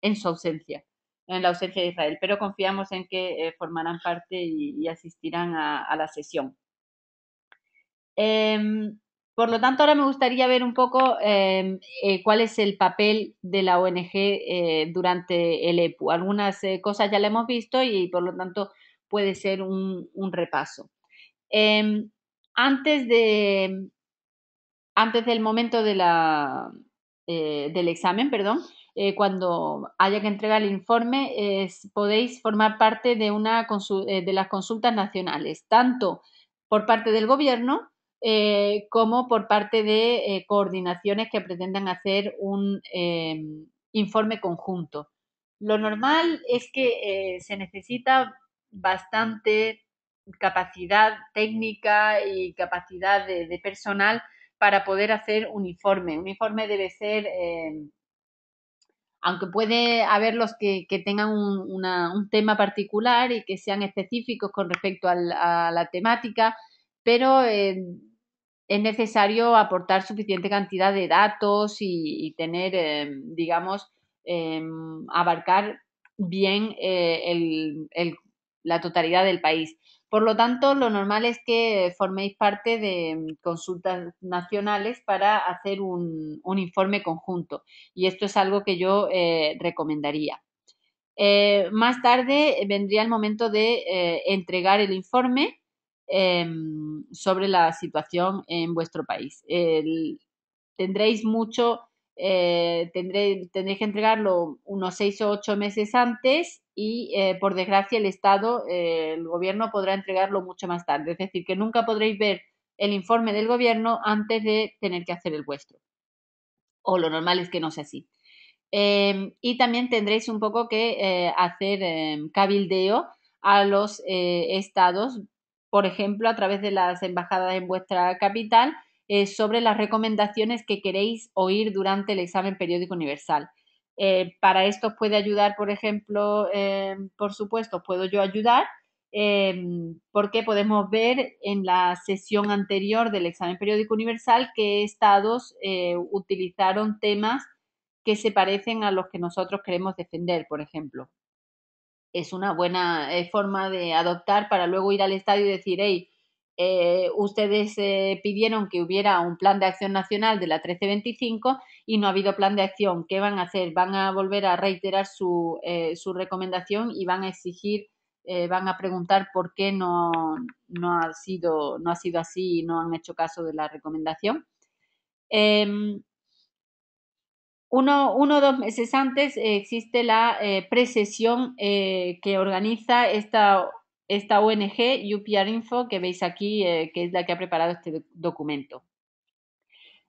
S1: en su ausencia, en la ausencia de Israel. Pero confiamos en que eh, formarán parte y, asistirán a, la sesión. Em, por lo tanto, ahora me gustaría ver un poco em, eh, cuál es el papel de la ONG durante el EPU. Algunas cosas ya las hemos visto y, por lo tanto, puede ser un repaso. Em, antes de antes del momento eh, del examen, perdón, eh, cuando haya que entregar el informe, podéis formar parte de, una eh, de las consultas nacionales, tanto por parte del gobierno como por parte de coordinaciones que pretendan hacer un em, informe conjunto. Lo normal es que se necesita bastante capacidad técnica y capacidad de, personal para poder hacer un informe. Un informe debe ser, em, aunque puede haber los que, tengan un, tema particular y que sean específicos con respecto a la temática, pero em, es necesario aportar suficiente cantidad de datos y, tener, em, digamos, abarcar bien eh, la totalidad del país. Por lo tanto, lo normal es que forméis parte de mm, consultas nacionales para hacer un, informe conjunto. Y esto es algo que yo eh, recomendaría. Eh, más tarde eh, vendría el momento de entregar el informe em, sobre la situación en vuestro país. tendréis mucho eh, tendréis que entregarlo unos seis o ocho meses antes y, eh, por desgracia, el Estado, eh, el gobierno podrá entregarlo mucho más tarde. Es decir, que nunca podréis ver el informe del gobierno antes de tener que hacer el vuestro. O lo normal es que no sea así. Em, y también tendréis un poco que hacer em, cabildeo a los estados, por ejemplo, a través de las embajadas en vuestra capital, eh, sobre las recomendaciones que queréis oír durante el examen periódico universal. Eh, para esto puede ayudar, por ejemplo, em, por supuesto, puedo yo ayudar em, porque podemos ver en la sesión anterior del examen periódico universal que estados eh, utilizaron temas que se parecen a los que nosotros queremos defender, por ejemplo. Es una buena forma de adoptar para luego ir al estadio y decir, hey, eh, ustedes eh, pidieron que hubiera un plan de acción nacional de la 1325 y no ha habido plan de acción. ¿Qué van a hacer? ¿Van a volver a reiterar su, eh, recomendación y van a exigir, van a preguntar por qué no, ha sido, no ha sido así y no han hecho caso de la recomendación? Em, uno, uno, o dos meses antes existe la precesión que organiza esta esta ONG UPR Info que veis aquí, eh, que es la que ha preparado este documento.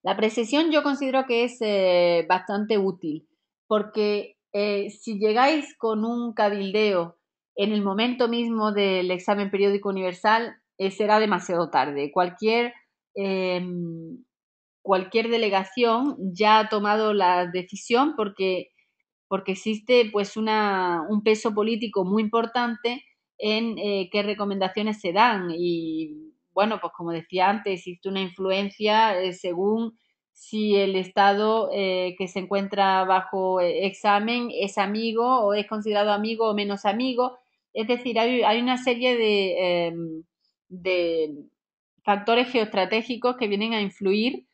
S1: La precesión yo considero que es eh, bastante útil porque eh, si llegáis con un cabildeo en el momento mismo del examen periódico universal, será demasiado tarde. Cualquier, em, cualquier delegación ya ha tomado la decisión porque, porque existe pues un peso político muy importante en eh, qué recomendaciones se dan. Y bueno, pues como decía antes, existe una influencia eh, según si el estado eh, que se encuentra bajo examen es amigo o es considerado amigo o menos amigo. Es decir, hay, hay una serie de, em, de, factores geoestratégicos que vienen a influir,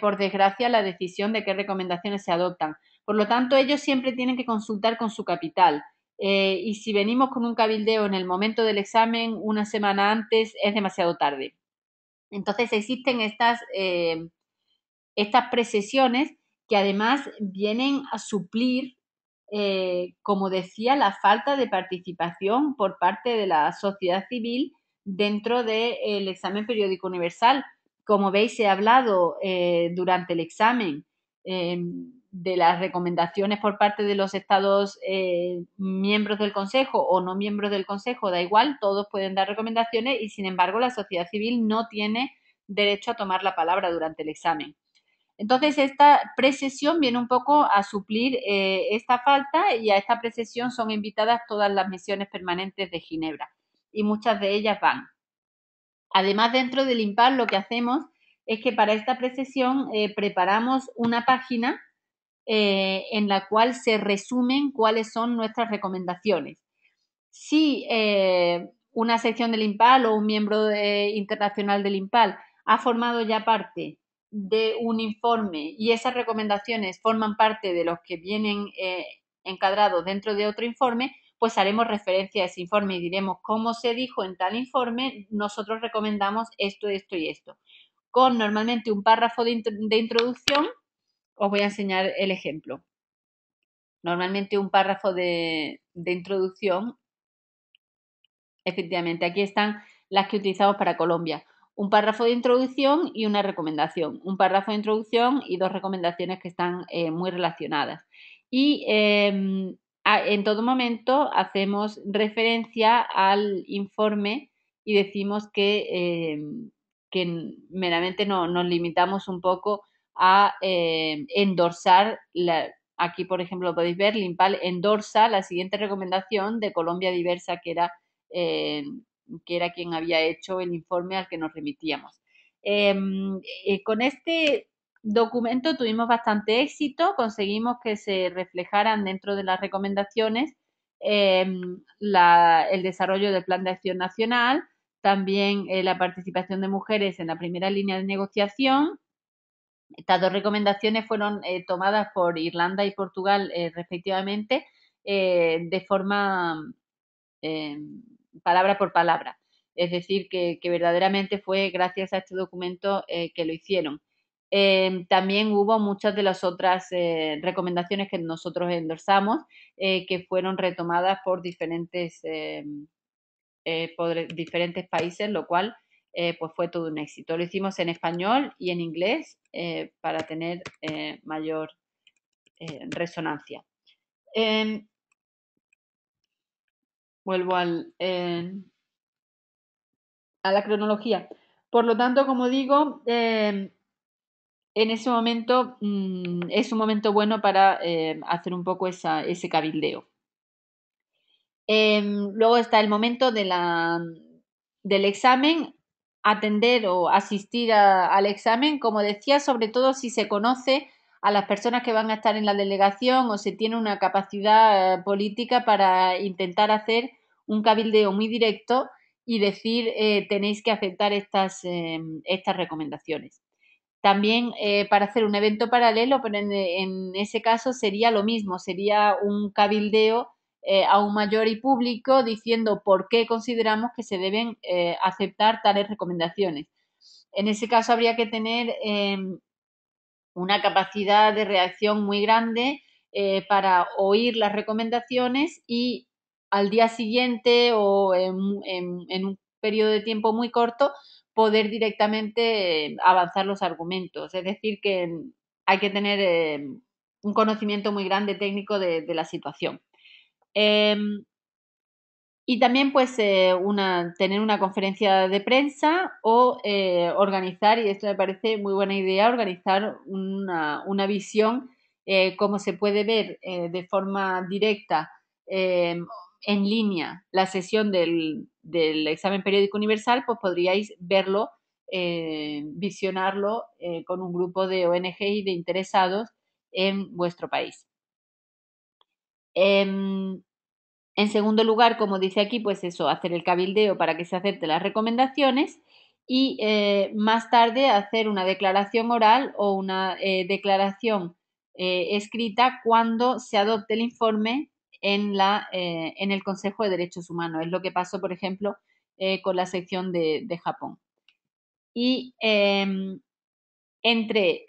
S1: por desgracia, la decisión de qué recomendaciones se adoptan. Por lo tanto, ellos siempre tienen que consultar con su capital. Eh, y si venimos con un cabildeo en el momento del examen, una semana antes, es demasiado tarde. Entonces existen estas, eh, estas precesiones que además vienen a suplir, eh, como decía, la falta de participación por parte de la sociedad civil dentro del examen periódico universal. Como veis, he hablado durante el examen em, de las recomendaciones por parte de los estados eh, miembros del Consejo o no miembros del Consejo, da igual, todos pueden dar recomendaciones y sin embargo la sociedad civil no tiene derecho a tomar la palabra durante el examen. Entonces, esta precesión viene un poco a suplir eh, esta falta y a esta precesión son invitadas todas las misiones permanentes de Ginebra y muchas de ellas van. Además, dentro del IMPAR lo que hacemos es que para esta precesión eh, preparamos una página eh, en la cual se resumen cuáles son nuestras recomendaciones. Si eh, una sección del IMPAL o un miembro eh, internacional del IMPAL ha formado ya parte de un informe y esas recomendaciones forman parte de los que vienen encadrados dentro de otro informe, pues haremos referencia a ese informe y diremos cómo se dijo en tal informe, nosotros recomendamos esto, esto y esto, con normalmente un párrafo de introducción os voy a enseñar el ejemplo. Normalmente un párrafo de, introducción, efectivamente, aquí están las que utilizamos para Colombia. Un párrafo de introducción y una recomendación. Un párrafo de introducción y dos recomendaciones que están eh, muy relacionadas. Y em, en todo momento hacemos referencia al informe y decimos que, em, que meramente no, nos limitamos un poco a em, endorsar, la, aquí por ejemplo podéis ver, Limpal endorsa la siguiente recomendación de Colombia Diversa, que era, em, quien había hecho el informe al que nos remitíamos. Em, eh, con este documento tuvimos bastante éxito, conseguimos que se reflejaran dentro de las recomendaciones el desarrollo del Plan de Acción Nacional, también eh, la participación de mujeres en la primera línea de negociación estas dos recomendaciones fueron eh, tomadas por Irlanda y Portugal eh, respectivamente eh, de forma palabra por palabra. Es decir, que, verdaderamente fue gracias a este documento que lo hicieron. también hubo muchas de las otras recomendaciones que nosotros endorsamos, que fueron retomadas por diferentes, por diferentes países, lo cual eh, pues fue todo un éxito. Lo hicimos en español y en inglés eh, para tener eh, mayor resonancia. Em, vuelvo al, em, a la cronología. Por lo tanto, como digo, em, en ese momento mm, es un momento bueno para hacer un poco ese cabildeo. luego está el momento de la, del examen atender o asistir al examen, como decía, sobre todo si se conoce a las personas que van a estar en la delegación o se tiene una capacidad eh, política para intentar hacer un cabildeo muy directo y decir eh, tenéis que aceptar estas, eh, recomendaciones. También para hacer un evento paralelo, pero en, en, ese caso sería lo mismo, sería un cabildeo eh, a un mayor y público diciendo por qué consideramos que se deben eh, aceptar tales recomendaciones. En ese caso habría que tener em, una capacidad de reacción muy grande eh, para oír las recomendaciones y al día siguiente o en, un periodo de tiempo muy corto poder directamente avanzar los argumentos. Es decir, que hay que tener em, un conocimiento muy grande técnico de la situación. Em, y también, pues, eh, tener una conferencia de prensa o eh, organizar, y esto me parece muy buena idea, organizar una, visión, eh, como se puede ver de forma directa em, en línea la sesión del, del, examen periódico universal, pues podríais verlo, visionarlo con un grupo de ONG y de interesados en vuestro país. Em, en segundo lugar, como dice aquí, pues eso, hacer el cabildeo para que se acepten las recomendaciones y eh, más tarde hacer una declaración oral o una eh, declaración eh, escrita cuando se adopte el informe en, la, en el Consejo de Derechos Humanos. Es lo que pasó, por ejemplo, con la sección de, Japón. Y em, entre,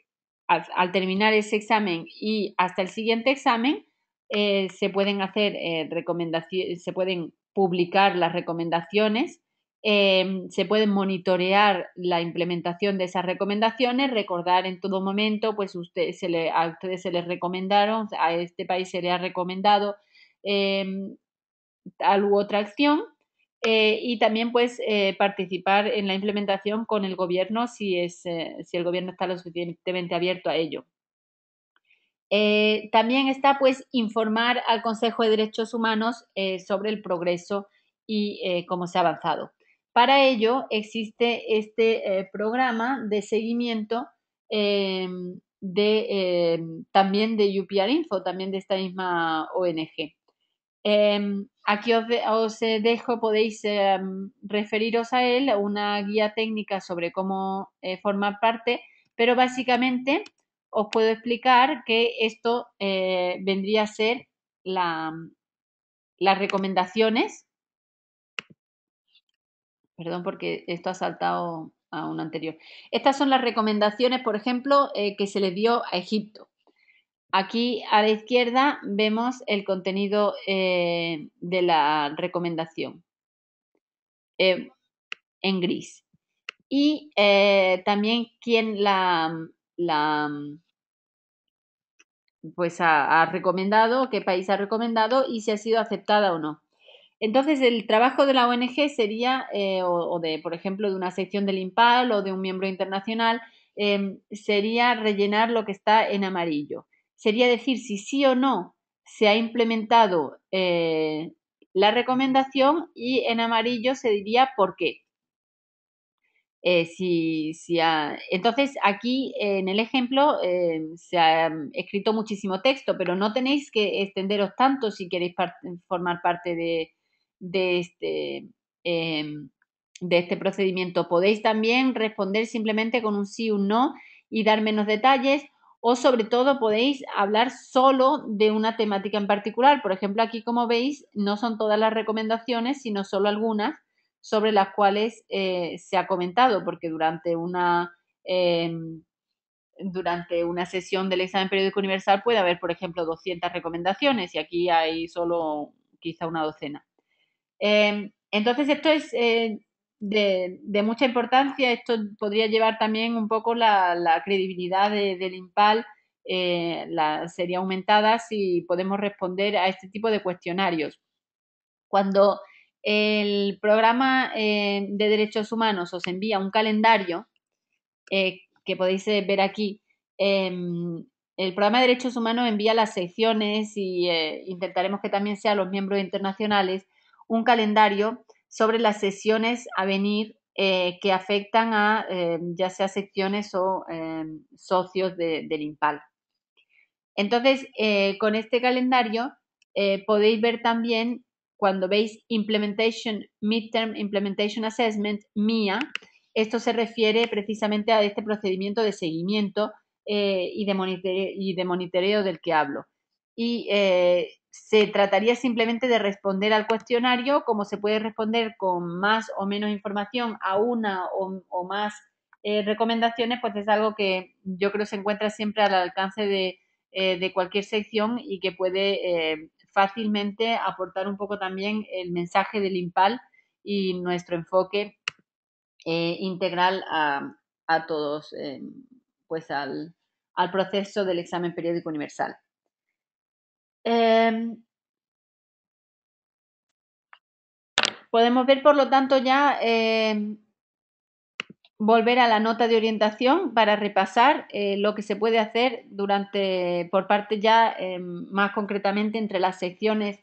S1: al terminar ese examen y hasta el siguiente examen, eh, se pueden hacer eh, recomendaciones, se pueden publicar las recomendaciones, em, se pueden monitorear la implementación de esas recomendaciones, recordar en todo momento, pues a ustedes se les recomendaron, a este país se le ha recomendado em, tal u otra acción. Eh, y también pues participar en la implementación con el gobierno si, es, si el gobierno está lo suficientemente abierto a ello. Eh, también está pues informar al Consejo de Derechos Humanos eh, sobre el progreso y eh, cómo se ha avanzado. Para ello existe este programa de seguimiento em, de, em, también de UPR Info, también de esta misma ONG. Em, aquí os, os, dejo, podéis referiros a él, una guía técnica sobre cómo formar parte, pero básicamente os puedo explicar que esto eh, vendría a ser mm, las recomendaciones. Perdón porque esto ha saltado a un anterior. Estas son las recomendaciones, por ejemplo, eh, que se le dio a Egipto. Aquí a la izquierda vemos el contenido eh, de la recomendación en gris. Y también quién la, mm, la mm, pues ha, recomendado, qué país ha recomendado y si ha sido aceptada o no. Entonces, el trabajo de la ONG sería, eh, o, de, por ejemplo, de una sección del IMPAL o de un miembro internacional, em, sería rellenar lo que está en amarillo. Sería decir si sí o no se ha implementado eh, la recomendación y en amarillo se diría por qué. Eh, si, si ha... Entonces, aquí en el ejemplo eh, se ha mm, escrito muchísimo texto, pero no tenéis que extenderos tanto si queréis formar parte este, em, de, este, procedimiento. Podéis también responder simplemente con un sí, o un no y dar menos detalles. O sobre todo podéis hablar solo de una temática en particular. Por ejemplo, aquí como veis no son todas las recomendaciones, sino solo algunas sobre las cuales eh, se ha comentado, porque durante una, em, durante una sesión del examen periódico universal puede haber, por ejemplo, 200 recomendaciones y aquí hay solo quizá una docena. Em, entonces, esto es eh, de, mucha importancia, esto podría llevar también un poco la, credibilidad del IMPAL. Eh, la, sería aumentada si podemos responder a este tipo de cuestionarios. Cuando el programa eh, de derechos humanos os envía un calendario eh, que podéis eh, ver aquí. Em, el programa de derechos humanos envía las secciones y intentaremos que también sean los miembros internacionales un calendario sobre las sesiones a venir que afectan a ya sea secciones o socios del IMPAL. Entonces, con este calendario podéis ver también cuando veis Implementation, Midterm Implementation Assessment, MIA, esto se refiere precisamente a este procedimiento de seguimiento eh, y, de monitoreo, del que hablo. Y eh, se trataría simplemente de responder al cuestionario, como se puede responder con más o menos información a una o, más eh, recomendaciones, pues es algo que yo creo se encuentra siempre al alcance de cualquier sección y que puede fácilmente aportar un poco también el mensaje del IMPAL y nuestro enfoque eh, integral a, todos, eh, pues al, proceso del examen periódico universal.
S2: Eh,
S1: podemos ver, por lo tanto, ya volver a la nota de orientación para repasar eh, lo que se puede hacer durante, por parte ya em, más concretamente entre las secciones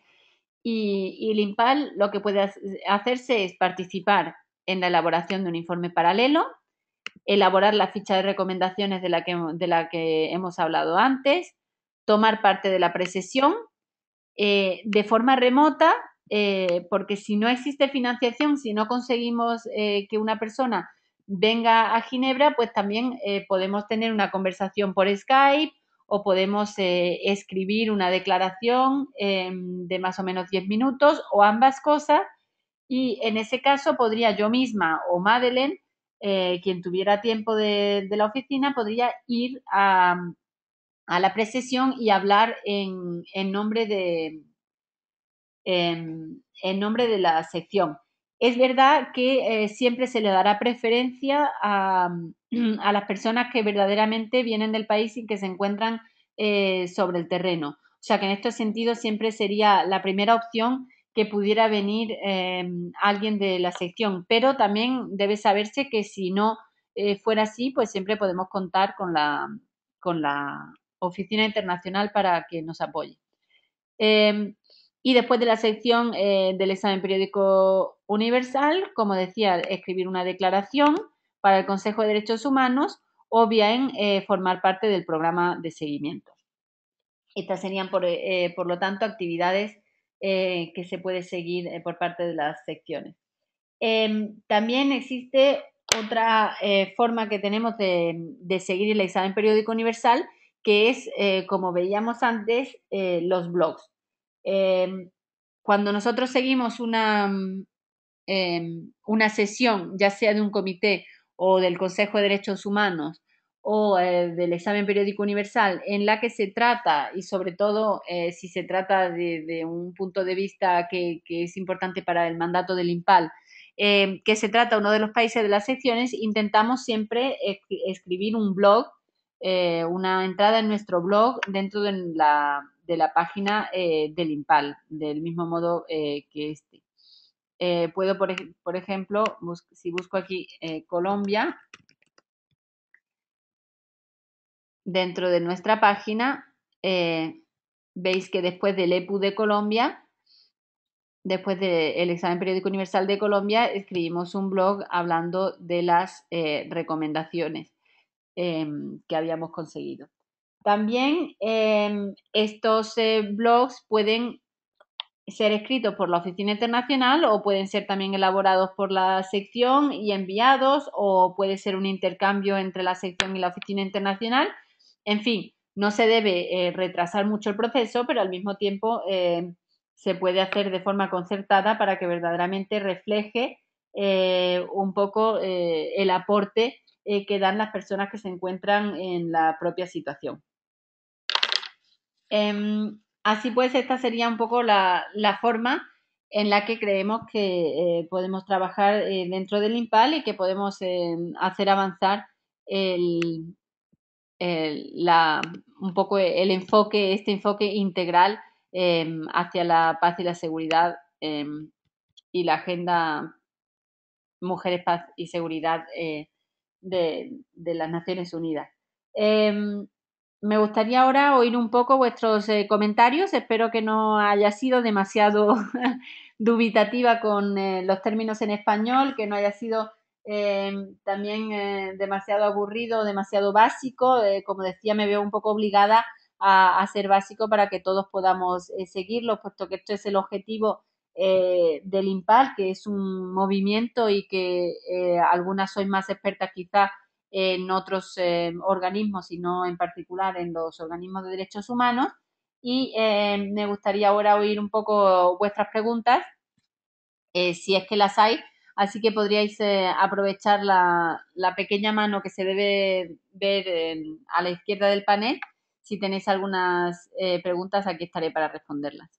S1: y, y el lo que puede hacerse es participar en la elaboración de un informe paralelo, elaborar la ficha de recomendaciones de la que, hemos hablado antes, tomar parte de la precesión eh, de forma remota, eh, porque si no existe financiación, si no conseguimos que una persona venga a Ginebra, pues también eh, podemos tener una conversación por Skype o podemos eh, escribir una declaración em, de más o menos 10 minutos o ambas cosas. Y en ese caso podría yo misma o Madeleine, eh, quien tuviera tiempo de, la oficina, podría ir a, a la precesión y hablar en, en nombre de, em, en nombre de la sección. Es verdad que eh, siempre se le dará preferencia mm, (clears throat) a, las personas que verdaderamente vienen del país y que se encuentran eh, sobre el terreno. O sea que en este sentido siempre sería la primera opción que pudiera venir eh, alguien de la sección. Pero también debe saberse que si no fuera así, pues siempre podemos contar con la, Oficina Internacional para que nos apoye. Em, y después de la sección eh, del examen periódico universal, como decía, escribir una declaración para el Consejo de Derechos Humanos o bien eh, formar parte del programa de seguimiento. Estas serían, por, eh, lo tanto, actividades que se puede seguir por parte de las secciones. Em, también existe otra forma que tenemos de, seguir el examen periódico universal, que es, como veíamos antes, los blogs. Em, cuando nosotros seguimos una, mm, em, una sesión, ya sea de un comité o del Consejo de Derechos Humanos o eh, del examen periódico universal, en la que se trata, y sobre todo eh, si se trata de, un punto de vista que, es importante para el mandato del IMPAL, em, que se trata uno de los países de las secciones, intentamos siempre escribir un blog, eh, una entrada en nuestro blog dentro de la, de la página eh, del IMPAL, del mismo modo eh, que este. Eh, puedo, por, ejemplo, si busco aquí Colombia, dentro de nuestra página, veis que después del EPU de Colombia, después del examen periódico universal de Colombia, escribimos un blog hablando de las recomendaciones em, que habíamos conseguido. También em, estos eh, blogs pueden ser escritos por la oficina internacional o pueden ser también elaborados por la sección y enviados o puede ser un intercambio entre la sección y la oficina internacional. En fin, no se debe eh, retrasar mucho el proceso, pero al mismo tiempo eh, se puede hacer de forma concertada para que verdaderamente refleje un poco el aporte que dan las personas que se encuentran en la propia situación. Em, así pues, esta sería un poco la, forma en la que creemos que eh, podemos trabajar eh, dentro del IMPAL y que podemos eh, hacer avanzar el, un poco el enfoque, este enfoque integral em, hacia la paz y la seguridad em, y la agenda Mujeres, Paz y Seguridad de, las Naciones Unidas. Me gustaría ahora oír un poco vuestros eh, comentarios. Espero que no haya sido demasiado (laughs) dubitativa con eh, los términos en español, que no haya sido eh, también demasiado aburrido, demasiado básico. como decía, me veo un poco obligada a, ser básico para que todos podamos seguirlo, puesto que esto es el objetivo del IMPAL, que es un movimiento y que algunas sois más expertas quizás en otros eh, organismos y no en particular en los organismos de derechos humanos. Y eh, me gustaría ahora oír un poco vuestras preguntas, eh, si es que las hay. Así que podríais aprovechar la, la, pequeña mano que se debe ver a la izquierda del panel. Si tenéis algunas preguntas, aquí estaré para responderlas.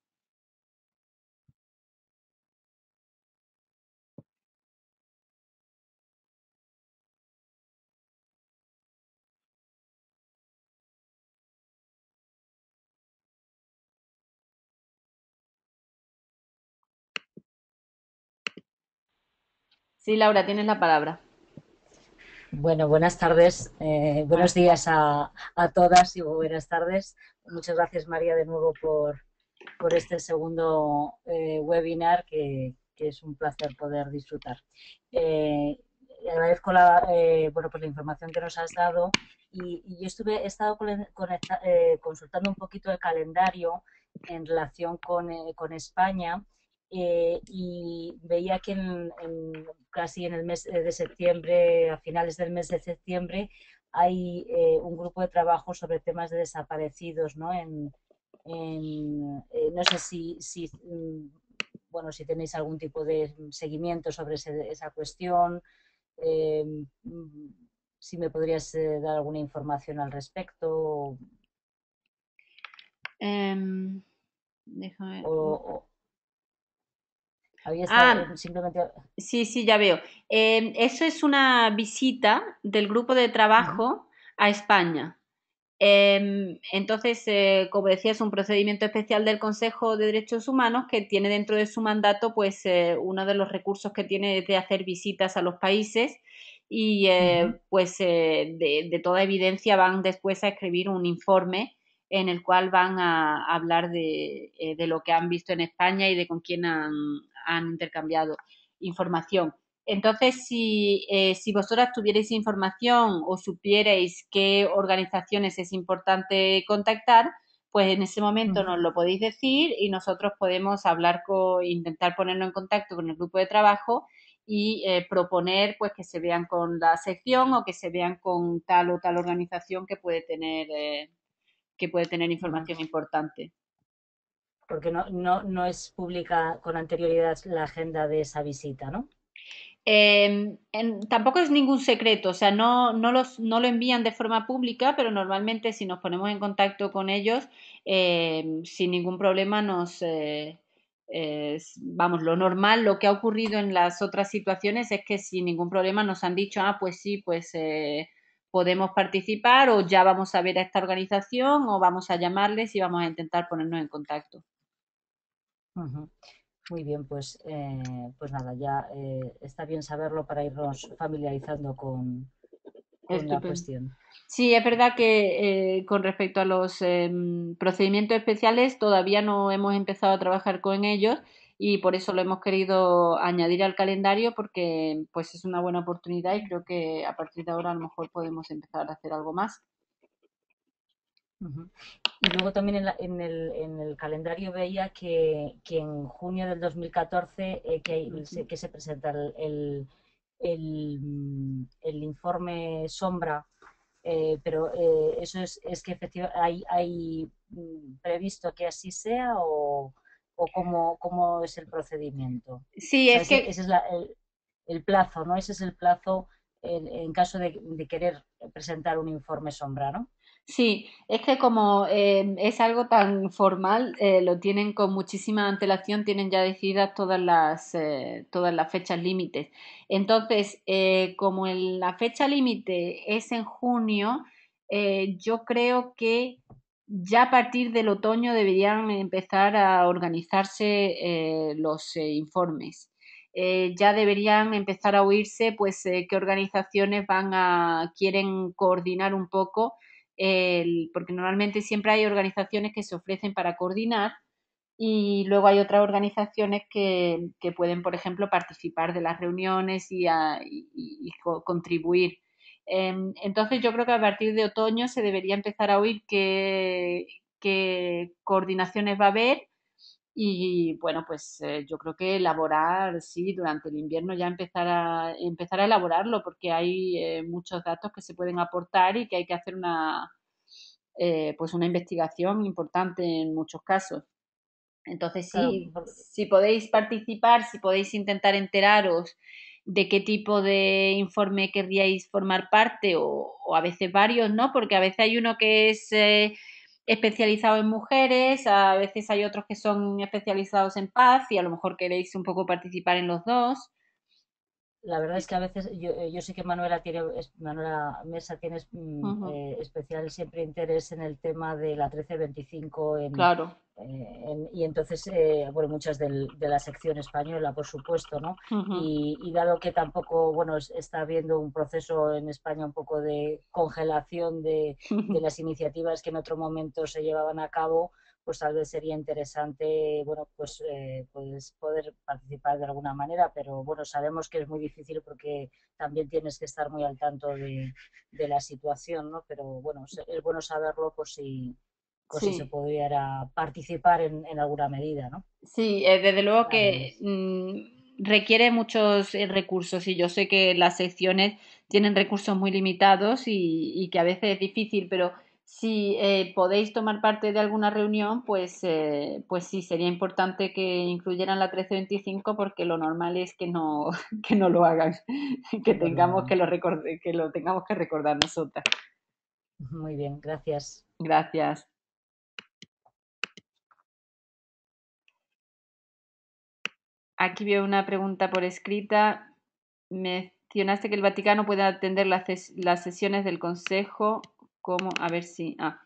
S2: Sí,
S3: Laura, tienes la palabra. Bueno, buenas tardes, eh, buenos días a, todas y buenas tardes. Muchas gracias, María, de nuevo por, por este segundo eh, webinar que, es un placer poder disfrutar. Eh, agradezco la, bueno, pues la información que nos has dado y, yo estuve, he estado consultando un poquito el calendario en relación con, con España eh, y veía que en, casi en el mes eh, de septiembre, a finales del mes de septiembre, hay eh, un grupo de trabajo sobre temas de desaparecidos, ¿no? En, no sé si, mm, bueno, si tenéis algún tipo de seguimiento sobre esa cuestión, mm, si me podrías dar alguna información al respecto. Em, déjame. o, ah,
S1: Sí, sí, ya veo. Em, eso es una visita del grupo de trabajo a España. Em, entonces, eh, como decía, es un procedimiento especial del Consejo de Derechos Humanos que tiene dentro de su mandato, pues, eh, uno de los recursos que tiene es de hacer visitas a los países y, eh, pues, de, toda evidencia van después a escribir un informe en el cual van a hablar de, lo que han visto en España y de con quién han, han intercambiado información. Entonces, eh, si, vosotras tuvierais información o supierais qué organizaciones es importante contactar, pues en ese momento nos lo podéis decir y nosotros podemos hablar intentar ponernos en contacto con el grupo de trabajo y eh, proponer pues que se vean con la sección o que se vean con tal o tal organización que eh, que puede tener información importante
S3: porque no, es pública con anterioridad la agenda de esa visita, ¿no? Em, tampoco es ningún secreto, o sea, no,
S1: lo envían de forma pública, pero normalmente si nos ponemos en contacto con ellos, em, sin ningún problema nos... Eh, vamos, lo normal, lo que ha ocurrido en las otras situaciones es que sin ningún problema nos han dicho, ah, pues sí, pues eh, podemos participar o ya vamos a ver a esta organización o vamos a llamarles y vamos a intentar ponernos en contacto.
S3: Muy bien, pues, eh, pues nada, ya eh, está bien saberlo para irnos familiarizando con,
S1: la cuestión. Sí, es verdad que eh, con respecto a los em, procedimientos especiales todavía no hemos empezado a trabajar con ellos y por eso lo hemos querido añadir al calendario porque pues es una buena oportunidad y creo que a partir de ahora a lo mejor podemos empezar a hacer algo más.
S3: Y luego también en, el, en el, calendario veía que, en junio del 2014 eh, que, que, se, presenta el, el, el mm, informe sombra, eh, pero eh, eso es, es que efectivamente hay, hay mm, previsto que así sea o, o cómo, es el procedimiento. Sí, es ese, que... Ese es la, el, plazo, ¿no? Ese es el plazo en, en caso de, de querer presentar un informe sombra, ¿no?
S1: Sí, es que como eh, es algo tan formal, eh, lo tienen con muchísima antelación, tienen ya decididas todas las, eh, todas las fechas límites. Entonces, como la fecha límite es en junio, yo creo que ya a partir del otoño deberían empezar a organizarse los informes. ya deberían empezar a oírse pues qué organizaciones van a quieren coordinar un poco porque normalmente siempre hay organizaciones que se ofrecen para coordinar y luego hay otras organizaciones que, pueden, por ejemplo, participar de las reuniones y, contribuir. Em, entonces yo creo que a partir de otoño se debería empezar a oír qué, qué coordinaciones va a haber y bueno, pues eh, yo creo que elaborar, sí, durante el invierno ya empezar a, empezar a elaborarlo, porque hay eh, muchos datos que se pueden aportar y que hay que hacer una, eh, pues una investigación importante en muchos casos. Entonces, sí, si podéis participar, si podéis intentar enteraros de qué tipo de informe querríais formar parte, o a veces varios, ¿no? Porque a veces hay uno que es especializado en mujeres, a veces hay otros que son especializados en paz y a lo mejor queréis un poco participar en los
S3: dos la verdad es que a veces yo, eh, sé que Manuela tiene Manuela Mesa tiene mm, eh, especial siempre interés en el tema de la 1325 en, claro. Eh, y entonces bueno muchas de la sección española por supuesto no y, dado que tampoco bueno está habiendo un proceso en España un poco de congelación de, de (laughs) las iniciativas que en otro momento se llevaban a cabo pues tal vez sería interesante, bueno, pues, eh, pues poder participar de alguna manera, pero bueno, sabemos que es muy difícil porque también tienes que estar muy al tanto de, la situación, ¿no? Pero bueno, es bueno saberlo por si, si se pudiera participar en, alguna medida, ¿no?
S1: Sí, eh, desde luego que mm, requiere muchos eh, recursos y yo sé que las secciones tienen recursos muy limitados y, y que a veces es difícil, pero si eh, podéis tomar parte de alguna reunión, pues, eh, pues sí, sería importante que incluyeran la 1325 porque lo normal es que no, (laughs) que no lo hagan, (laughs) que tengamos que lo, que lo tengamos que recordar nosotras. Muy bien, gracias. Gracias. Aquí veo una pregunta por escrita. Mencionaste que el Vaticano puede atender las, las sesiones del Consejo como, a ver si, ah,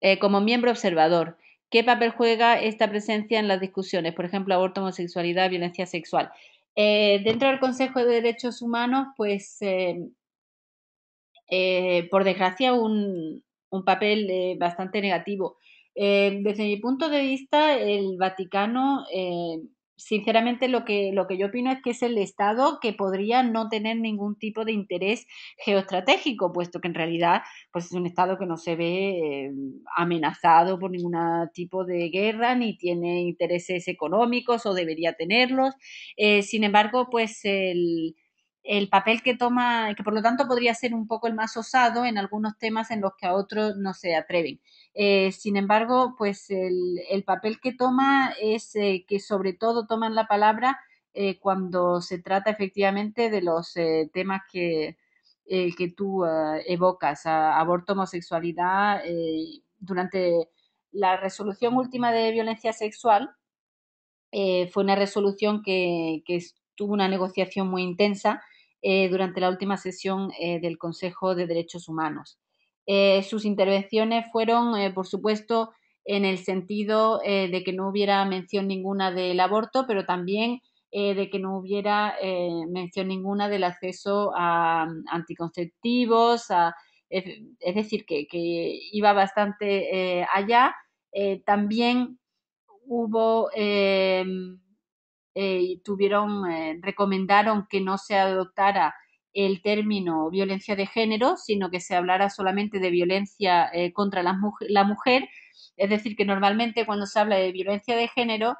S1: eh, como miembro observador. ¿Qué papel juega esta presencia en las discusiones? Por ejemplo, aborto, homosexualidad, violencia sexual. Eh, dentro del Consejo de Derechos Humanos, pues, em, eh, por desgracia, un papel bastante negativo. desde mi punto de vista, el Vaticano sinceramente lo que, lo que yo opino es que es el Estado que podría no tener ningún tipo de interés geoestratégico, puesto que en realidad pues es un Estado que no se ve eh, amenazado por ningún tipo de guerra, ni tiene intereses económicos o debería tenerlos. Eh, sin embargo, pues el, el papel que toma, que por lo tanto podría ser un poco el más osado en algunos temas en los que a otros no se atreven. Eh, sin embargo, pues el, papel que toma es eh, que sobre todo toman la palabra eh, cuando se trata efectivamente de los temas que, que tú ah, evocas, aborto, homosexualidad, durante la resolución última de violencia sexual. fue una resolución que tuvo una negociación muy intensa eh, durante la última sesión eh, del Consejo de Derechos Humanos. Eh, sus intervenciones fueron, por supuesto, en el sentido de que no hubiera mención ninguna del aborto, pero también de que no hubiera mención ninguna del acceso a mm, anticonceptivos, es, decir, que iba bastante allá. también hubo eh, tuvieron, eh, recomendaron que no se adoptara el término violencia de género, sino que se hablara solamente de violencia eh, contra la, la, mujer. Es decir, que normalmente cuando se habla de violencia de género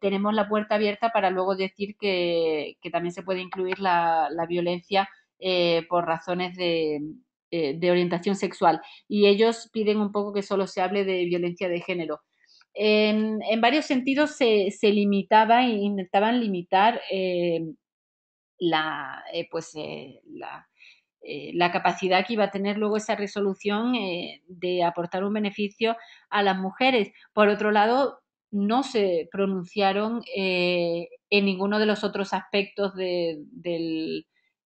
S1: tenemos la puerta abierta para luego decir que, también se puede incluir la, violencia por razones de orientación sexual. Y ellos piden un poco que solo se hable de violencia de género en, varios sentidos se, limitaba e intentaban limitar eh, eh, pues, eh, la, capacidad que iba a tener luego esa resolución de aportar un beneficio a las mujeres. Por otro lado, no se pronunciaron en ninguno de los otros aspectos de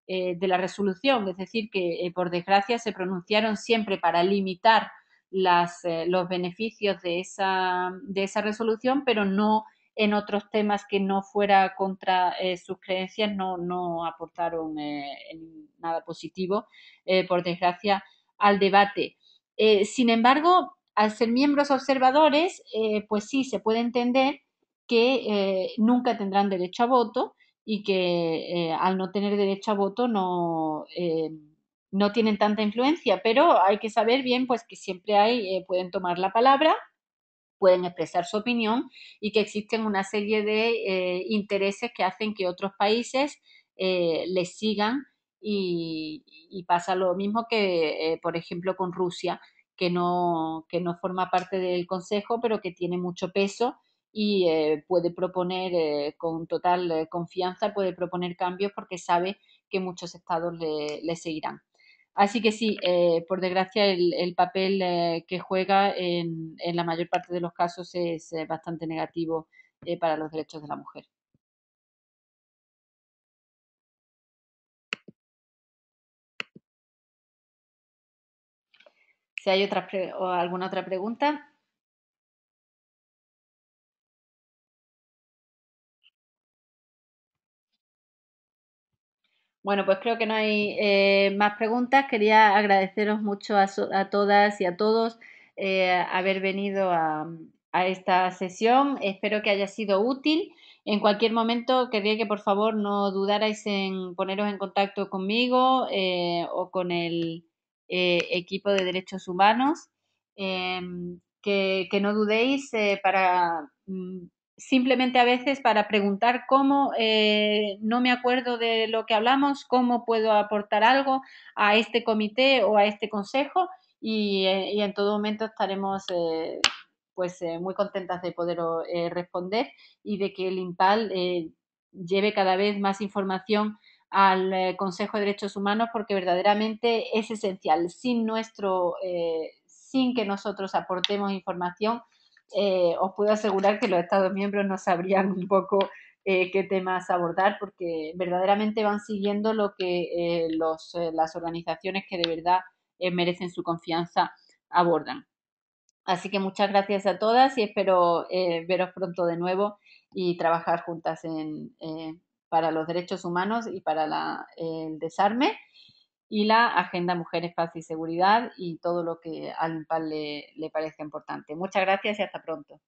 S1: la resolución, es decir, que por desgracia se pronunciaron siempre para limitar las, eh, los beneficios de esa, de esa resolución, pero no en otros temas que no fuera contra eh, sus creencias, no, no aportaron eh, nada positivo, por desgracia, al debate. sin embargo, al ser miembros observadores, pues sí, se puede entender que nunca tendrán derecho a voto y que al no tener derecho a voto no no tienen tanta influencia, pero hay que saber bien pues que siempre hay, eh, pueden tomar la palabra, pueden expresar su opinión y que existen una serie de eh, intereses que hacen que otros países eh, les sigan y, pasa lo mismo que, por ejemplo, con Rusia, que no, que no forma parte del Consejo, pero que tiene mucho peso y puede proponer con total confianza, puede proponer cambios porque sabe que muchos estados le seguirán. Así que sí, eh, por desgracia, el, papel eh, que juega en, la mayor parte de los casos es eh, bastante negativo para los derechos de la mujer.
S2: Si hay otra, alguna otra pregunta.
S1: Bueno, pues creo que no hay eh, más preguntas. Quería agradeceros mucho a, todas y a todos eh, haber venido a, esta sesión. Espero que haya sido útil. En cualquier momento querría que por favor no dudarais en poneros en contacto conmigo eh, o con el equipo de derechos humanos. Que, no dudéis para mm, simplemente a veces para preguntar cómo eh, no me acuerdo de lo que hablamos, cómo puedo aportar algo a este comité o a este consejo y, eh, en todo momento estaremos eh, pues muy contentas de poder responder y de que el INPAL lleve cada vez más información al Consejo de Derechos Humanos porque verdaderamente es esencial. Sin nuestro, sin que nosotros aportemos información, eh, os puedo asegurar que los Estados miembros no sabrían un poco eh, qué temas abordar porque verdaderamente van siguiendo lo que eh, los, las organizaciones que de verdad merecen su confianza abordan. Así que muchas gracias a todas y espero veros pronto de nuevo y trabajar juntas en, para los derechos humanos y para el desarme y la Agenda Mujeres, Paz y Seguridad y todo lo que al INPAL le, le parezca importante. Muchas gracias y hasta
S2: pronto.